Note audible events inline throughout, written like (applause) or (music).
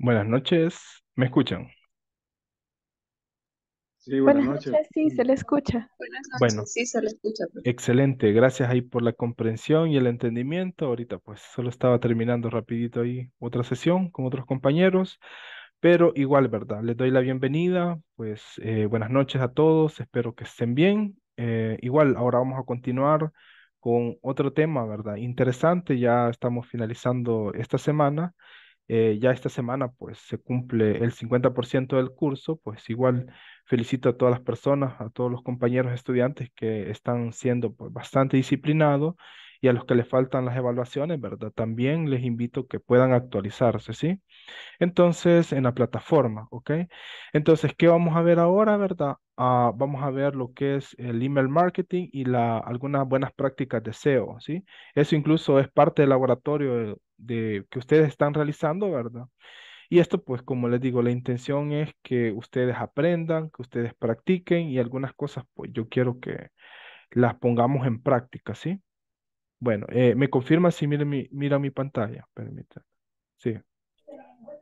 Buenas noches, ¿me escuchan? Sí, buenas, noches. sí, se le escucha. Buenas noches, sí, se le escucha. excelente, gracias ahí por la comprensión y el entendimiento. Ahorita pues solo estaba terminando rapidito ahí otra sesión con otros compañeros, pero igual, ¿verdad? Les doy la bienvenida, pues eh, buenas noches a todos, espero que estén bien. Eh, igual, ahora vamos a continuar con otro tema, ¿verdad? Interesante, ya estamos finalizando esta semana eh, ya esta semana pues se cumple el 50% del curso, pues igual felicito a todas las personas, a todos los compañeros estudiantes que están siendo pues, bastante disciplinados y a los que les faltan las evaluaciones, ¿verdad? También les invito que puedan actualizarse, ¿sí? Entonces, en la plataforma, ¿ok? Entonces, ¿qué vamos a ver ahora, verdad? Ah, vamos a ver lo que es el email marketing y la, algunas buenas prácticas de SEO, ¿sí? Eso incluso es parte del laboratorio de, que ustedes están realizando, ¿verdad? Y esto, pues, como les digo, la intención es que ustedes aprendan, que ustedes practiquen y algunas cosas, pues, yo quiero que las pongamos en práctica, ¿sí? Bueno, eh, me confirma si mira mi, mira mi pantalla, permítame. Sí.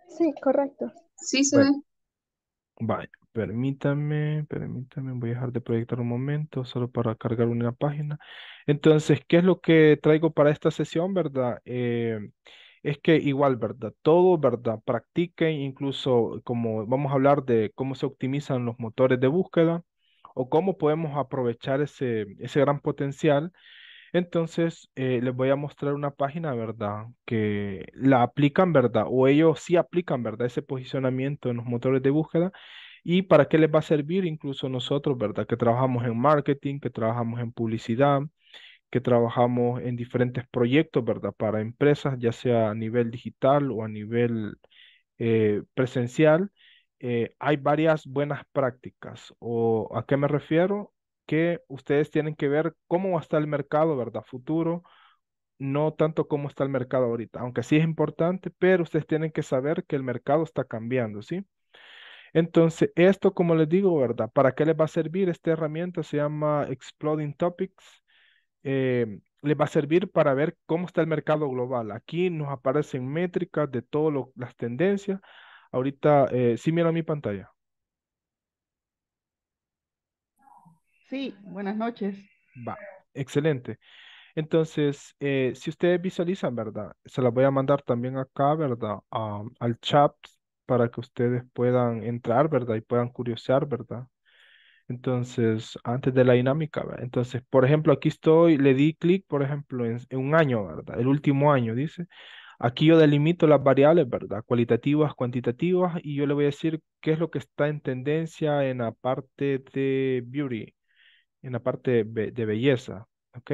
Sí, correcto. Sí, se ve. Vaya, permítame, permítame, voy a dejar de proyectar un momento solo para cargar una página. Entonces, ¿qué es lo que traigo para esta sesión, verdad? Eh, es que igual, ¿verdad? Todo, ¿verdad? Practiquen, incluso como vamos a hablar de cómo se optimizan los motores de búsqueda o cómo podemos aprovechar ese, ese gran potencial entonces, eh, les voy a mostrar una página, ¿verdad? Que la aplican, ¿verdad? O ellos sí aplican, ¿verdad? Ese posicionamiento en los motores de búsqueda. ¿Y para qué les va a servir incluso nosotros, ¿verdad? Que trabajamos en marketing, que trabajamos en publicidad, que trabajamos en diferentes proyectos, ¿verdad? Para empresas, ya sea a nivel digital o a nivel eh, presencial. Eh, hay varias buenas prácticas. ¿O a qué me refiero? que ustedes tienen que ver cómo estar el mercado, ¿verdad? Futuro, no tanto cómo está el mercado ahorita, aunque sí es importante, pero ustedes tienen que saber que el mercado está cambiando, ¿sí? Entonces, esto, como les digo, ¿verdad? ¿Para qué les va a servir esta herramienta? Se llama Exploding Topics. Eh, les va a servir para ver cómo está el mercado global. Aquí nos aparecen métricas de todas las tendencias. Ahorita, si eh, ¿sí mi pantalla. Sí, buenas noches. Va, excelente. Entonces, eh, si ustedes visualizan, ¿verdad? Se las voy a mandar también acá, ¿verdad? Ah, al chat para que ustedes puedan entrar, ¿verdad? Y puedan curiosear, ¿verdad? Entonces, antes de la dinámica, ¿verdad? Entonces, por ejemplo, aquí estoy, le di clic, por ejemplo, en un año, ¿verdad? El último año, dice. Aquí yo delimito las variables, ¿verdad? Cualitativas, cuantitativas, y yo le voy a decir qué es lo que está en tendencia en la parte de beauty, en la parte de, belleza, ¿ok?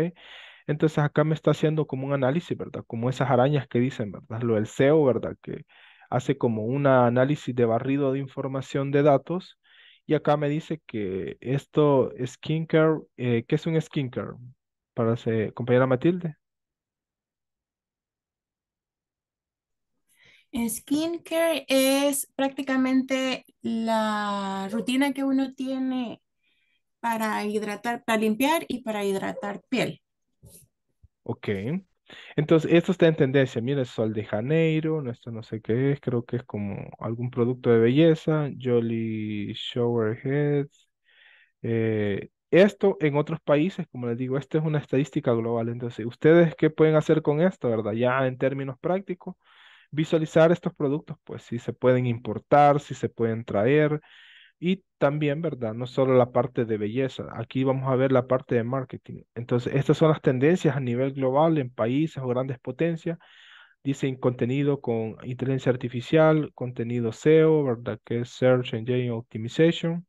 Entonces acá me está haciendo como un análisis, ¿verdad? Como esas arañas que dicen, ¿verdad? Lo del SEO, ¿verdad? Que hace como un análisis de barrido de información de datos. Y acá me dice que esto, skincare, eh, ¿qué es un skincare? Para compañera Matilde. Skincare es prácticamente la rutina que uno tiene para hidratar, para limpiar y para hidratar piel. Ok. Entonces, esto está en tendencia. Mira, Sol de Janeiro, no, esto no sé qué es, creo que es como algún producto de belleza, Jolly Shower Heads. Eh, esto en otros países, como les digo, esta es una estadística global. Entonces, ¿ustedes qué pueden hacer con esto, verdad? Ya en términos prácticos, visualizar estos productos, pues si se pueden importar, si se pueden traer, y también, ¿verdad? No solo la parte de belleza, aquí vamos a ver la parte de marketing. Entonces, estas son las tendencias a nivel global en países o grandes potencias. Dicen contenido con inteligencia artificial, contenido SEO, ¿verdad? Que es Search Engine Optimization.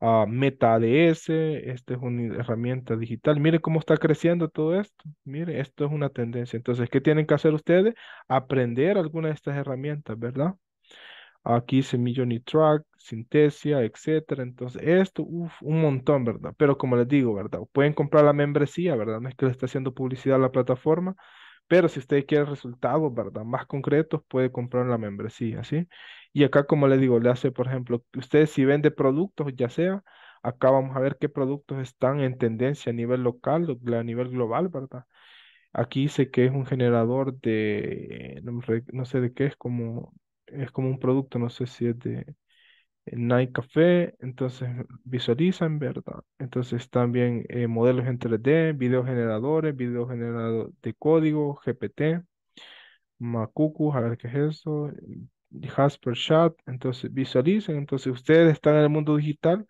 Ah, Meta ADS, esta es una herramienta digital. Mire cómo está creciendo todo esto. Mire, esto es una tendencia. Entonces, ¿qué tienen que hacer ustedes? Aprender alguna de estas herramientas, ¿verdad? aquí semillón y Track, Sintesia, etcétera. Entonces, esto, uf, un montón, ¿verdad? Pero como les digo, ¿verdad? Pueden comprar la membresía, ¿verdad? No es que le esté haciendo publicidad a la plataforma, pero si ustedes quieren resultados, ¿verdad? Más concretos, puede comprar la membresía, ¿sí? Y acá, como les digo, le hace, por ejemplo, ustedes si vende productos, ya sea, acá vamos a ver qué productos están en tendencia a nivel local, a nivel global, ¿verdad? Aquí dice que es un generador de, no sé de qué es, como es como un producto, no sé si es de Nike Café, entonces visualizan, verdad. Entonces también eh, modelos en 3D, video generadores, video generador de código, GPT, Macuku, a ver qué es eso, Jasper Chat, entonces visualicen, entonces ustedes están en el mundo digital,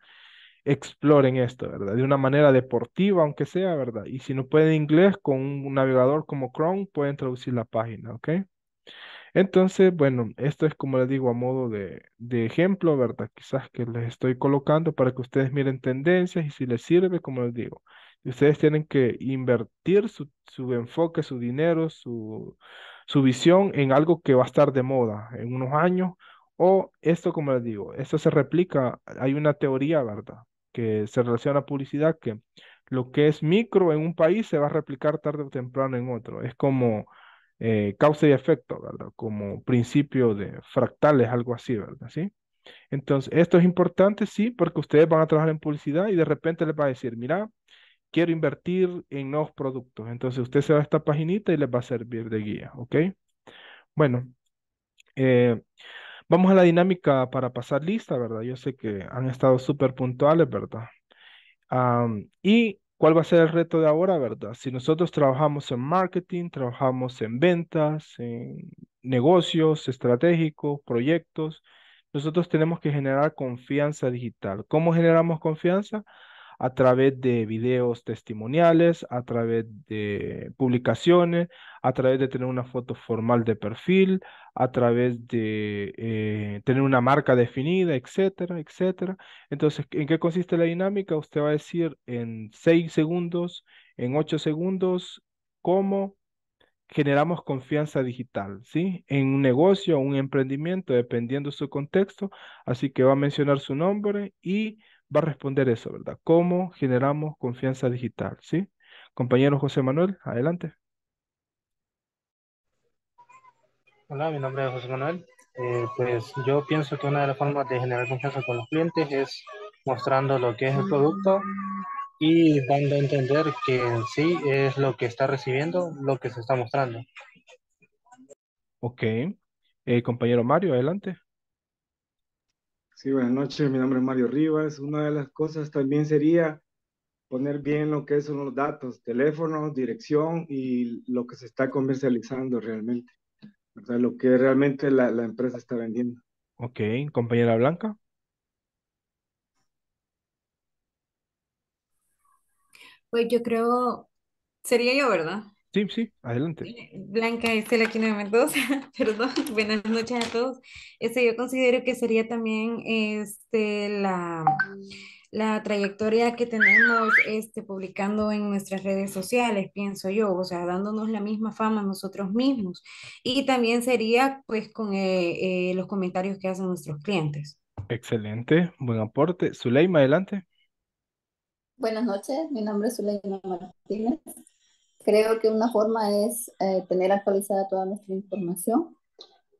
exploren esto, ¿verdad? De una manera deportiva, aunque sea, ¿verdad? Y si no pueden inglés, con un navegador como Chrome pueden traducir la página, ¿ok? Entonces, bueno, esto es como les digo a modo de, ejemplo, ¿verdad? Quizás que les estoy colocando para que ustedes miren tendencias y si les sirve, como les digo, ustedes tienen que invertir su, su enfoque, su dinero, su, su visión en algo que va a estar de moda en unos años o esto, como les digo, esto se replica, hay una teoría, ¿verdad? Que se relaciona a publicidad, que lo que es micro en un país se va a replicar tarde o temprano en otro. Es como eh, causa y efecto, ¿verdad? Como principio de fractales, algo así, ¿verdad? ¿Sí? Entonces, esto es importante, sí, porque ustedes van a trabajar en publicidad y de repente les va a decir, mira, quiero invertir en nuevos productos. Entonces, usted se va a esta paginita y les va a servir de guía, ¿ok? Bueno, eh, vamos a la dinámica para pasar lista, ¿verdad? Yo sé que han estado súper puntuales, ¿verdad? y ¿Cuál va a ser el reto de ahora, verdad? Si nosotros trabajamos en marketing, trabajamos en ventas, en negocios estratégicos, proyectos, nosotros tenemos que generar confianza digital. ¿Cómo generamos confianza? a través de videos testimoniales, a través de publicaciones, a través de tener una foto formal de perfil, a través de eh, tener una marca definida, etcétera, etcétera. Entonces, ¿en qué consiste la dinámica? Usted va a decir en seis segundos, en ocho segundos, cómo generamos confianza digital, ¿sí? En un negocio, un emprendimiento, dependiendo su contexto. Así que va a mencionar su nombre y va a responder eso, ¿verdad? ¿Cómo generamos confianza digital? ¿Sí? Compañero José Manuel, adelante. Hola, mi nombre es José Manuel. Eh, pues yo pienso que una de las formas de generar confianza con los clientes es mostrando lo que es el producto y dando a entender que sí es lo que está recibiendo, lo que se está mostrando. Ok. Eh, compañero Mario, adelante. Sí, buenas noches, mi nombre es Mario Rivas. Una de las cosas también sería poner bien lo que son los datos, teléfono, dirección y lo que se está comercializando realmente. O lo que realmente la, la empresa está vendiendo. Ok, compañera Blanca. Pues yo creo, sería yo, ¿verdad? Sí, sí, adelante. Blanca Estela aquí de (laughs) perdón, (laughs) buenas noches a todos. Este, yo considero que sería también este, la, la trayectoria que tenemos este, publicando en nuestras redes sociales, pienso yo, o sea, dándonos la misma fama nosotros mismos. Y también sería pues con eh, eh, los comentarios que hacen nuestros clientes. Excelente, buen aporte. Zuleima, adelante. Buenas noches, mi nombre es Zuleima Martínez creo que una forma es eh, tener actualizada toda nuestra información.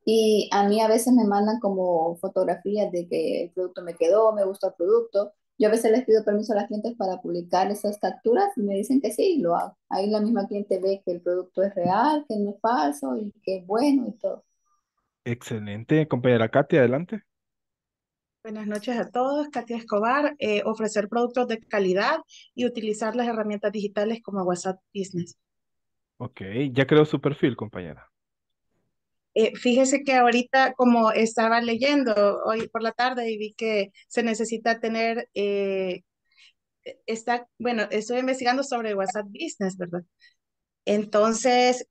Y a mí a veces me mandan como fotografías de que el producto me quedó, me gustó el producto. Yo a veces les pido permiso a las clientes para publicar esas capturas y me dicen que sí, lo hago. Ahí la misma cliente ve que el producto es real, que no es falso y que es bueno y todo. Excelente, compañera Katy, adelante. Buenas noches a todos. Katia Escobar, eh, ofrecer productos de calidad y utilizar las herramientas digitales como WhatsApp Business. Ok, ya creó su perfil, compañera. Eh, fíjese que ahorita, como estaba leyendo hoy por la tarde y vi que se necesita tener, eh, está, bueno, estoy investigando sobre WhatsApp Business, ¿verdad? Entonces,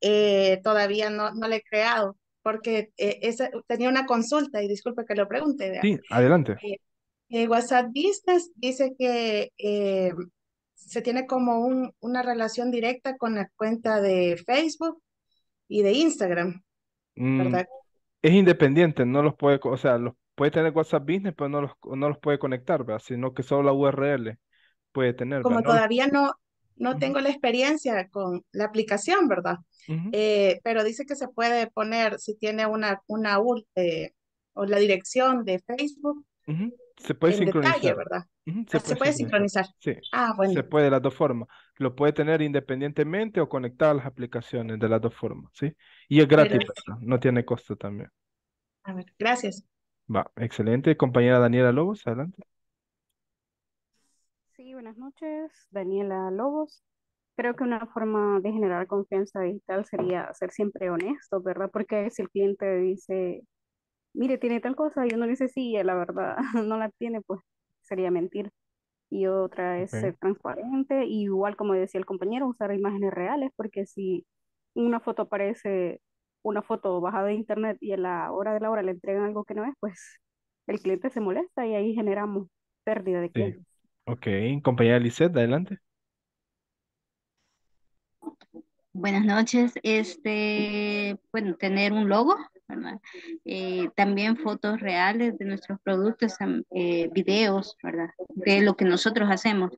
todavía no, no le he creado, porque eh, tenía una consulta y disculpe que lo pregunte. Sí, adelante. Eh, eh, WhatsApp Business dice que se tiene como una relación directa con la cuenta de Facebook y de Instagram, mm, Es independiente, no los puede, o sea, los puede tener WhatsApp Business, pero no los, no los puede conectar, Sino que solo la URL puede tener. Como todavía no, no tengo la experiencia con la aplicación, ¿verdad? Eh, pero dice que se puede poner, si tiene una, una eh, o la dirección de Facebook. Se puede sincronizar. ¿verdad? Ah, se, puede, sincronizar. Ah, bueno. Se puede de las dos formas. Lo puede tener independientemente o conectar a las aplicaciones de las dos formas, ¿sí? Y es gratis, no tiene costo también. A ver, gracias. Va, excelente. Compañera Daniela Lobos, adelante buenas noches. Daniela Lobos. Creo que una forma de generar confianza digital sería ser siempre honesto, ¿verdad? Porque si el cliente dice, mire, tiene tal cosa, y uno le dice, sí, la verdad, (laughs) no la tiene, pues sería mentir. Y otra es ser transparente, y igual como decía el compañero, usar imágenes reales, porque si una foto aparece, una foto bajada de internet y a la hora de la hora le entregan algo que no es, pues el cliente se molesta y ahí generamos pérdida de clientes. Ok, compañera Lisette, adelante. Buenas noches. Este, bueno, tener un logo, ¿verdad? Eh, también fotos reales de nuestros productos, eh, videos, ¿verdad? De lo que nosotros hacemos,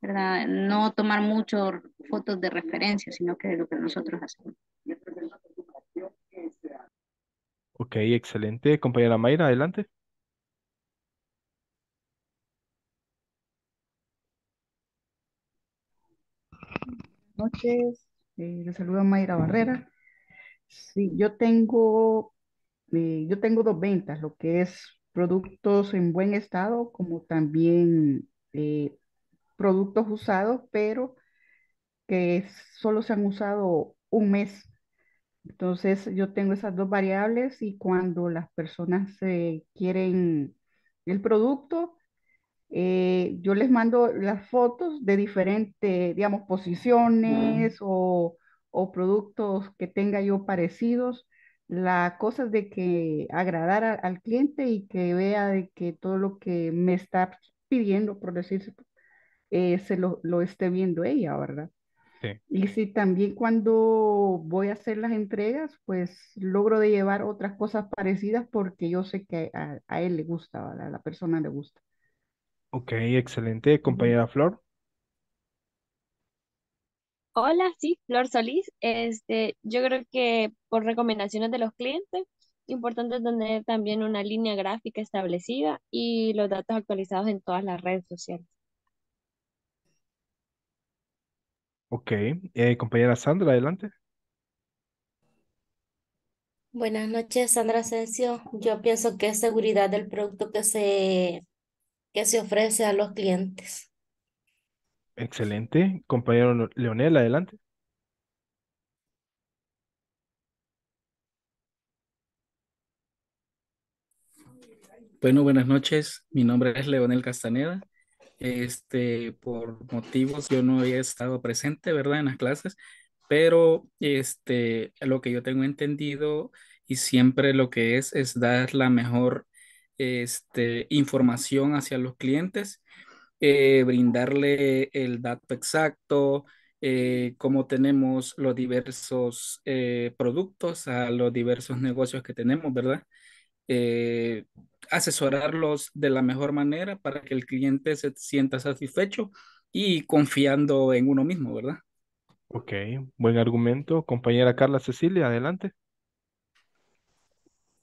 ¿verdad? No tomar muchas fotos de referencia, sino que de lo que nosotros hacemos. Ok, excelente. Compañera Mayra, adelante. noches. Eh, saludo a Mayra Barrera. Sí, yo tengo, eh, yo tengo dos ventas, lo que es productos en buen estado, como también eh, productos usados, pero que solo se han usado un mes. Entonces, yo tengo esas dos variables y cuando las personas eh, quieren el producto, eh, yo les mando las fotos de diferentes, digamos, posiciones o, productos que tenga yo parecidos. La cosa es de que agradar al cliente y que vea de que todo lo que me está pidiendo, por decirse, eh, se lo, lo esté viendo ella, ¿verdad? Y si también cuando voy a hacer las entregas, pues logro de llevar otras cosas parecidas porque yo sé que a, él le gusta, ¿verdad? a la persona le gusta. Ok, excelente, compañera Flor. Hola, sí, Flor Solís. Este, yo creo que por recomendaciones de los clientes, importante tener también una línea gráfica establecida y los datos actualizados en todas las redes sociales. Ok, eh, compañera Sandra, adelante. Buenas noches, Sandra Asensio. Yo pienso que es seguridad del producto que se que se ofrece a los clientes. Excelente. Compañero Leonel, adelante. Bueno, buenas noches. Mi nombre es Leonel Castaneda. Este, por motivos yo no había estado presente, ¿verdad? En las clases, pero este, lo que yo tengo entendido y siempre lo que es es dar la mejor este, información hacia los clientes, eh, brindarle el dato exacto, eh, cómo tenemos los diversos eh, productos a los diversos negocios que tenemos, ¿verdad? Eh, asesorarlos de la mejor manera para que el cliente se sienta satisfecho y confiando en uno mismo, ¿verdad? Ok, buen argumento. Compañera Carla Cecilia, adelante.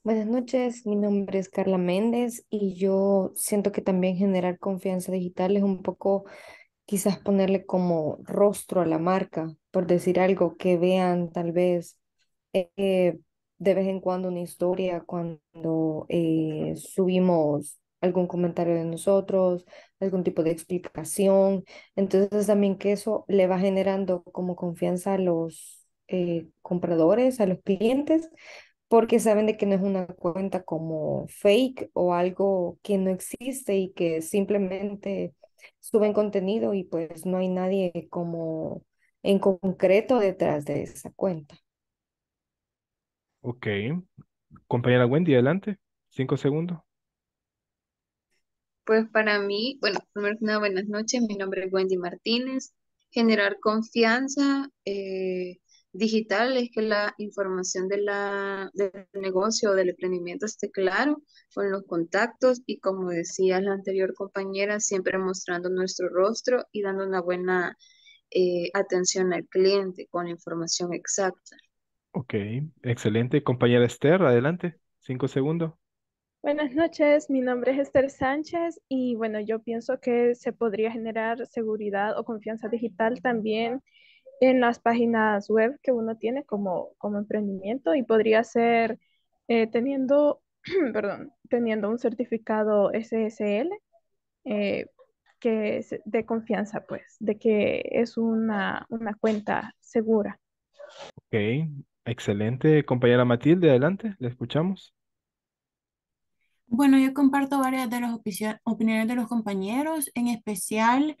Buenas noches, mi nombre es Carla Méndez y yo siento que también generar confianza digital es un poco quizás ponerle como rostro a la marca, por decir algo, que vean tal vez eh, de vez en cuando una historia, cuando eh, subimos algún comentario de nosotros, algún tipo de explicación. Entonces también que eso le va generando como confianza a los eh, compradores, a los clientes, porque saben de que no es una cuenta como fake o algo que no existe y que simplemente suben contenido y pues no hay nadie como en concreto detrás de esa cuenta. Ok. Compañera Wendy, adelante. Cinco segundos. Pues para mí, bueno, primero buenas noches. Mi nombre es Wendy Martínez. Generar confianza, eh, digital es que la información de la, del negocio o del emprendimiento esté claro con los contactos y como decía la anterior compañera, siempre mostrando nuestro rostro y dando una buena eh, atención al cliente con información exacta. Ok, excelente. Compañera Esther, adelante, cinco segundos. Buenas noches, mi nombre es Esther Sánchez y bueno, yo pienso que se podría generar seguridad o confianza digital también en las páginas web que uno tiene como, como emprendimiento y podría ser eh, teniendo, (clears throat) perdón, teniendo un certificado SSL eh, que es de confianza, pues, de que es una, una cuenta segura. Ok, excelente. Compañera Matilde, adelante, le escuchamos. Bueno, yo comparto varias de las opiniones de los compañeros, en especial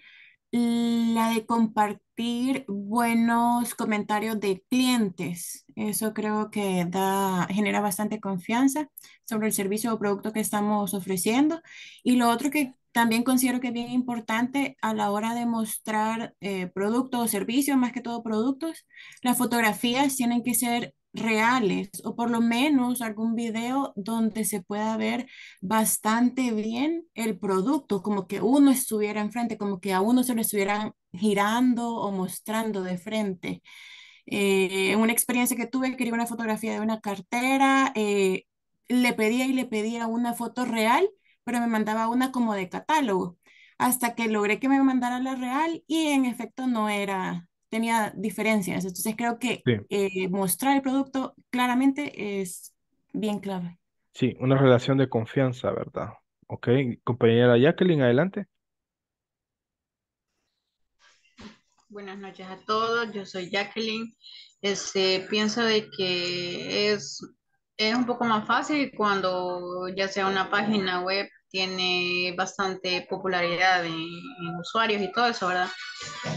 la de compartir buenos comentarios de clientes. Eso creo que da, genera bastante confianza sobre el servicio o producto que estamos ofreciendo. Y lo otro que también considero que es bien importante a la hora de mostrar eh, productos o servicios, más que todo productos, las fotografías tienen que ser reales o por lo menos algún video donde se pueda ver bastante bien el producto, como que uno estuviera enfrente, como que a uno se lo estuvieran girando o mostrando de frente. En eh, una experiencia que tuve, quería una fotografía de una cartera, eh, le pedía y le pedía una foto real, pero me mandaba una como de catálogo, hasta que logré que me mandara la real y en efecto no era tenía diferencias. Entonces creo que eh, mostrar el producto claramente es bien clave. Sí, una relación de confianza, ¿verdad? Ok, compañera Jacqueline, adelante. Buenas noches a todos, yo soy Jacqueline. Este, pienso de que es, es un poco más fácil cuando ya sea una página web tiene bastante popularidad en, usuarios y todo eso, ¿verdad?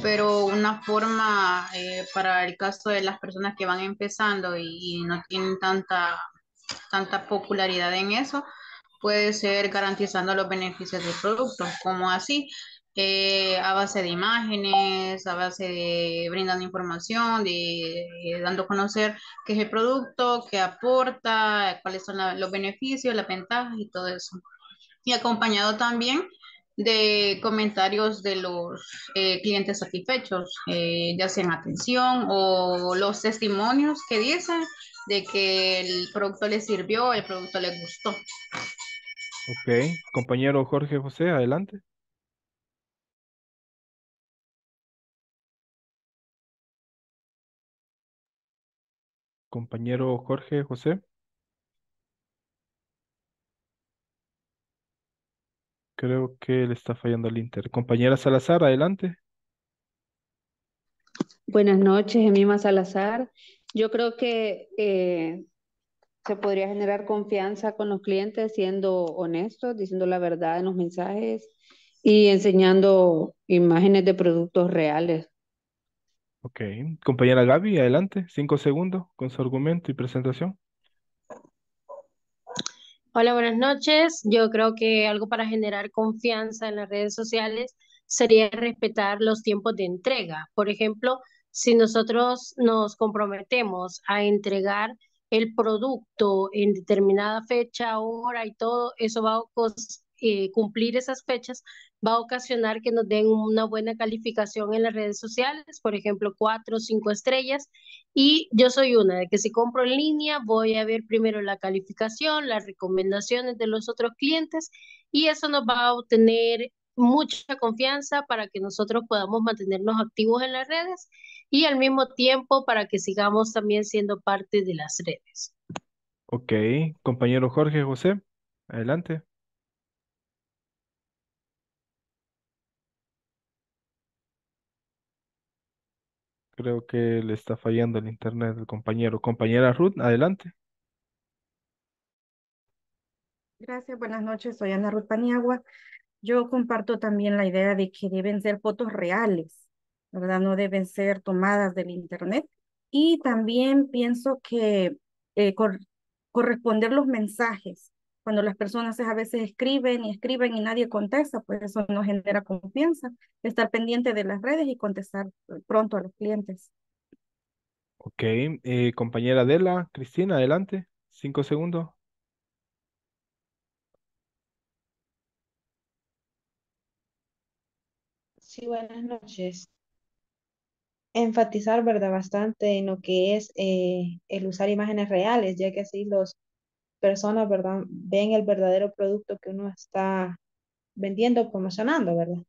Pero una forma eh, para el caso de las personas que van empezando y, no tienen tanta, tanta popularidad en eso, puede ser garantizando los beneficios del producto, como así, eh, a base de imágenes, a base de brindando información, de, eh, dando a conocer qué es el producto, qué aporta, cuáles son los beneficios, las ventajas y todo eso y acompañado también de comentarios de los eh, clientes satisfechos, eh, ya sea en atención o los testimonios que dicen de que el producto les sirvió, el producto les gustó. Ok, compañero Jorge José, adelante. Compañero Jorge José. Creo que le está fallando al Inter. Compañera Salazar, adelante. Buenas noches, Emima Salazar. Yo creo que eh, se podría generar confianza con los clientes siendo honestos, diciendo la verdad en los mensajes y enseñando imágenes de productos reales. Ok. Compañera Gaby, adelante. Cinco segundos con su argumento y presentación. Hola, buenas noches. Yo creo que algo para generar confianza en las redes sociales sería respetar los tiempos de entrega. Por ejemplo, si nosotros nos comprometemos a entregar el producto en determinada fecha, hora y todo, eso va a eh, cumplir esas fechas, va a ocasionar que nos den una buena calificación en las redes sociales, por ejemplo, cuatro o cinco estrellas. Y yo soy una de que si compro en línea, voy a ver primero la calificación, las recomendaciones de los otros clientes y eso nos va a obtener mucha confianza para que nosotros podamos mantenernos activos en las redes y al mismo tiempo para que sigamos también siendo parte de las redes. Ok, compañero Jorge José, adelante. Creo que le está fallando el internet al compañero. Compañera Ruth, adelante. Gracias, buenas noches. Soy Ana Ruth Paniagua. Yo comparto también la idea de que deben ser fotos reales, ¿verdad? No deben ser tomadas del internet. Y también pienso que eh, corresponder los mensajes cuando las personas a veces escriben y escriben y nadie contesta, pues eso no genera confianza, estar pendiente de las redes y contestar pronto a los clientes. Ok, eh, compañera Adela, Cristina, adelante, cinco segundos. Sí, buenas noches. Enfatizar, ¿verdad? Bastante en lo que es eh, el usar imágenes reales, ya que así los personas, ¿verdad? Ven el verdadero producto que uno está vendiendo, promocionando, ¿verdad?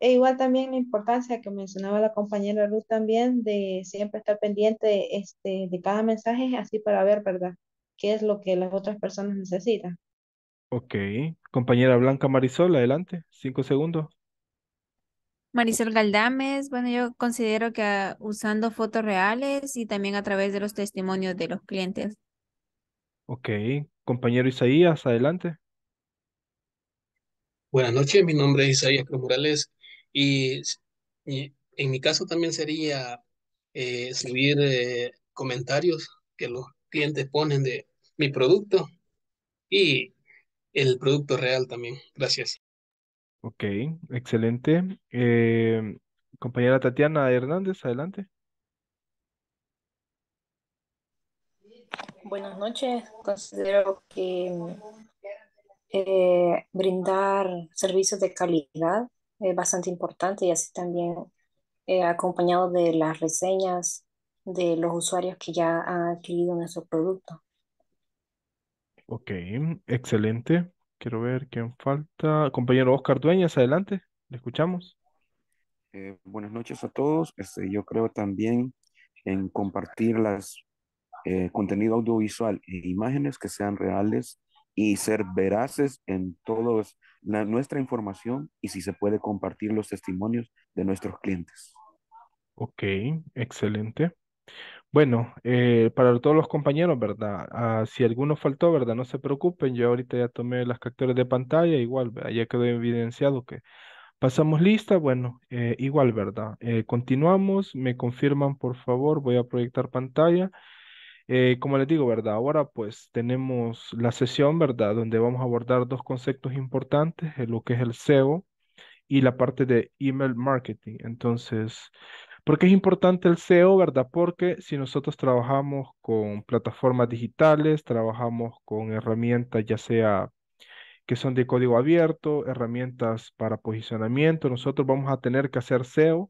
E igual también la importancia que mencionaba la compañera Ruth también de siempre estar pendiente este, de cada mensaje, así para ver, ¿verdad? ¿Qué es lo que las otras personas necesitan? Ok. Compañera Blanca Marisol, adelante, cinco segundos. Marisol Galdames, bueno, yo considero que ah, usando fotos reales y también a través de los testimonios de los clientes Okay, compañero Isaías, adelante. Buenas noches, mi nombre es Isaías Cruz Morales y, en mi caso también sería eh, subir eh, comentarios que los clientes ponen de mi producto y el producto real también. Gracias. Ok, excelente. Eh, compañera Tatiana Hernández, adelante. buenas noches. Considero que eh, brindar servicios de calidad es bastante importante y así también eh, acompañado de las reseñas de los usuarios que ya han adquirido nuestro producto. Ok, excelente. Quiero ver quién falta. Compañero Oscar Dueñas, adelante, le escuchamos. Eh, buenas noches a todos. Este, yo creo también en compartir las eh, contenido audiovisual e imágenes que sean reales y ser veraces en todos nuestra información y si se puede compartir los testimonios de nuestros clientes. Ok, excelente. Bueno, eh, para todos los compañeros, ¿verdad? Ah, si alguno faltó, ¿verdad? No se preocupen, yo ahorita ya tomé las capturas de pantalla, igual, ya quedó evidenciado que pasamos lista, bueno, eh, igual, ¿verdad? continuamos, me confirman, por favor, voy a proyectar pantalla. Eh, como les digo, ¿verdad? Ahora pues tenemos la sesión, ¿verdad? Donde vamos a abordar dos conceptos importantes, eh, lo que es el SEO y la parte de email marketing. Entonces, ¿por qué es importante el SEO, verdad? Porque si nosotros trabajamos con plataformas digitales, trabajamos con herramientas ya sea que son de código abierto, herramientas para posicionamiento, nosotros vamos a tener que hacer SEO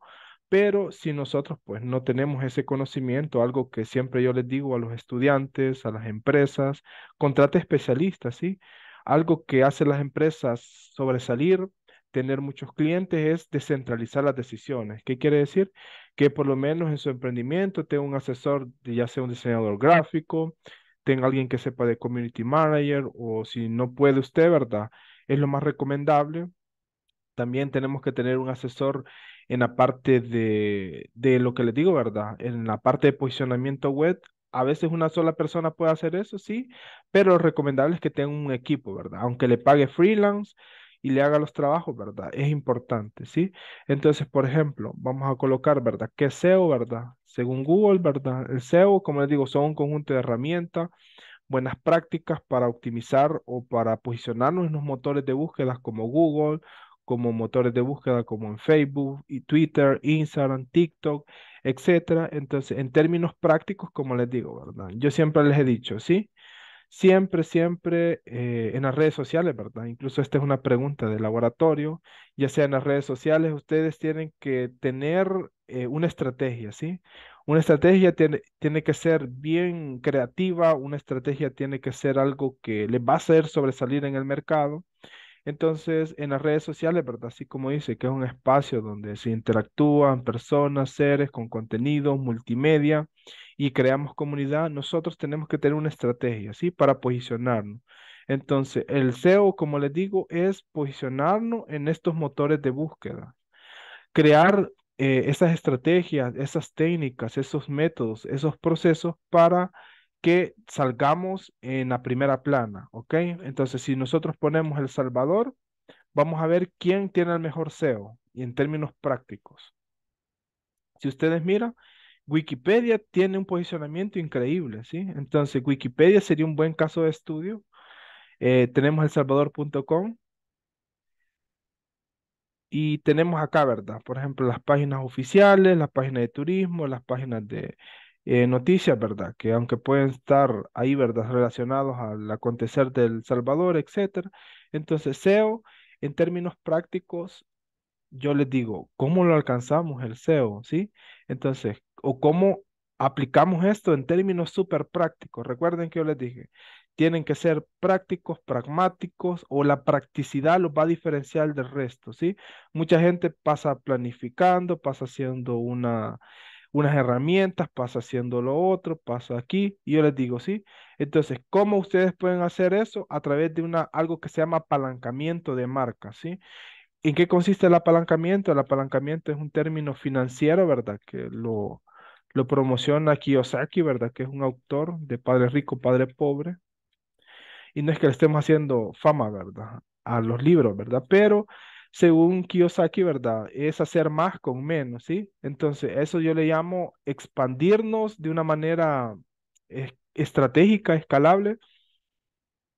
pero si nosotros pues no tenemos ese conocimiento, algo que siempre yo les digo a los estudiantes, a las empresas, contrate especialistas, ¿sí? Algo que hace las empresas sobresalir, tener muchos clientes, es descentralizar las decisiones. ¿Qué quiere decir? Que por lo menos en su emprendimiento tenga un asesor, ya sea un diseñador gráfico, tenga alguien que sepa de community manager o si no puede usted, ¿verdad? Es lo más recomendable. También tenemos que tener un asesor en la parte de, de lo que les digo, ¿verdad? En la parte de posicionamiento web, a veces una sola persona puede hacer eso, sí, pero lo recomendable es que tenga un equipo, ¿verdad? Aunque le pague freelance y le haga los trabajos, ¿verdad? Es importante, ¿sí? Entonces, por ejemplo, vamos a colocar, ¿verdad? ¿Qué SEO, ¿verdad? Según Google, ¿verdad? El SEO, como les digo, son un conjunto de herramientas, buenas prácticas para optimizar o para posicionarnos en los motores de búsqueda como Google, como motores de búsqueda como en Facebook, y Twitter, Instagram, TikTok, etcétera. Entonces, en términos prácticos, como les digo, ¿verdad? Yo siempre les he dicho, ¿sí? Siempre, siempre eh, en las redes sociales, ¿verdad? Incluso esta es una pregunta de laboratorio, ya sea en las redes sociales, ustedes tienen que tener eh, una estrategia, ¿sí? Una estrategia tiene, tiene que ser bien creativa, una estrategia tiene que ser algo que les va a hacer sobresalir en el mercado entonces, en las redes sociales, ¿verdad? Así como dice, que es un espacio donde se interactúan personas, seres con contenido, multimedia y creamos comunidad, nosotros tenemos que tener una estrategia, ¿sí? Para posicionarnos. Entonces, el SEO, como les digo, es posicionarnos en estos motores de búsqueda, crear eh, esas estrategias, esas técnicas, esos métodos, esos procesos para que salgamos en la primera plana, ¿ok? Entonces, si nosotros ponemos El Salvador, vamos a ver quién tiene el mejor SEO y en términos prácticos. Si ustedes miran, Wikipedia tiene un posicionamiento increíble, ¿sí? Entonces, Wikipedia sería un buen caso de estudio. Eh, tenemos tenemos salvador.com y tenemos acá, ¿verdad? Por ejemplo, las páginas oficiales, las páginas de turismo, las páginas de eh, noticias, ¿verdad? Que aunque pueden estar ahí, ¿verdad? Relacionados al acontecer del Salvador, etcétera. Entonces, SEO, en términos prácticos, yo les digo, ¿cómo lo alcanzamos el SEO? ¿Sí? Entonces, o cómo aplicamos esto en términos súper prácticos. Recuerden que yo les dije, tienen que ser prácticos, pragmáticos, o la practicidad los va a diferenciar del resto, ¿sí? Mucha gente pasa planificando, pasa haciendo una unas herramientas, pasa haciendo lo otro, pasa aquí, y yo les digo, ¿sí? Entonces, ¿cómo ustedes pueden hacer eso? A través de una, algo que se llama apalancamiento de marca, ¿sí? ¿En qué consiste el apalancamiento? El apalancamiento es un término financiero, ¿verdad? Que lo, lo promociona Kiyosaki, ¿verdad? Que es un autor de Padre Rico, Padre Pobre. Y no es que le estemos haciendo fama, ¿verdad? A los libros, ¿verdad? Pero según Kiyosaki, ¿verdad? Es hacer más con menos, ¿sí? Entonces, eso yo le llamo expandirnos de una manera estratégica, escalable.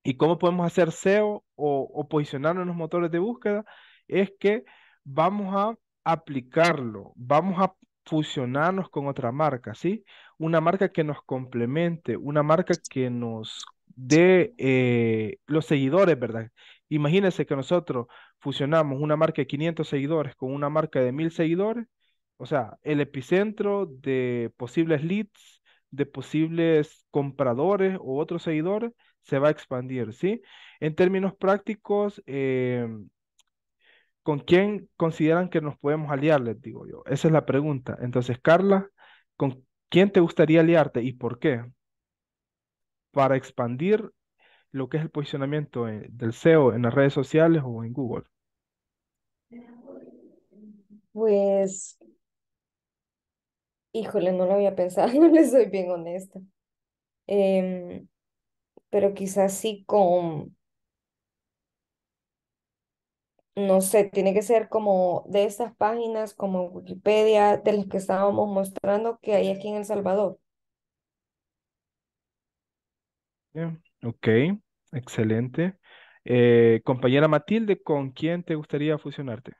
¿Y cómo podemos hacer SEO o, posicionarnos en los motores de búsqueda? Es que vamos a aplicarlo, vamos a fusionarnos con otra marca, ¿sí? Una marca que nos complemente, una marca que nos dé eh, los seguidores, ¿verdad? Imagínense que nosotros fusionamos una marca de 500 seguidores con una marca de 1000 seguidores, o sea, el epicentro de posibles leads, de posibles compradores o otros seguidores, se va a expandir, ¿sí? En términos prácticos, em, ¿con quién consideran que nos podemos aliarles? digo yo. Esa es la pregunta. Entonces, Carla, ¿con quién te gustaría aliarte y por qué? Para expandir lo que es el posicionamiento eh, del SEO en las redes sociales o en Google? Pues, híjole, no lo había pensado, (laughs) no le soy bien honesta. Em, pero quizás sí con, no sé, tiene que ser como de estas páginas, como Wikipedia, de las que estábamos mostrando que hay aquí en El Salvador. ok. Excelente. Eh, compañera Matilde, ¿con quién te gustaría fusionarte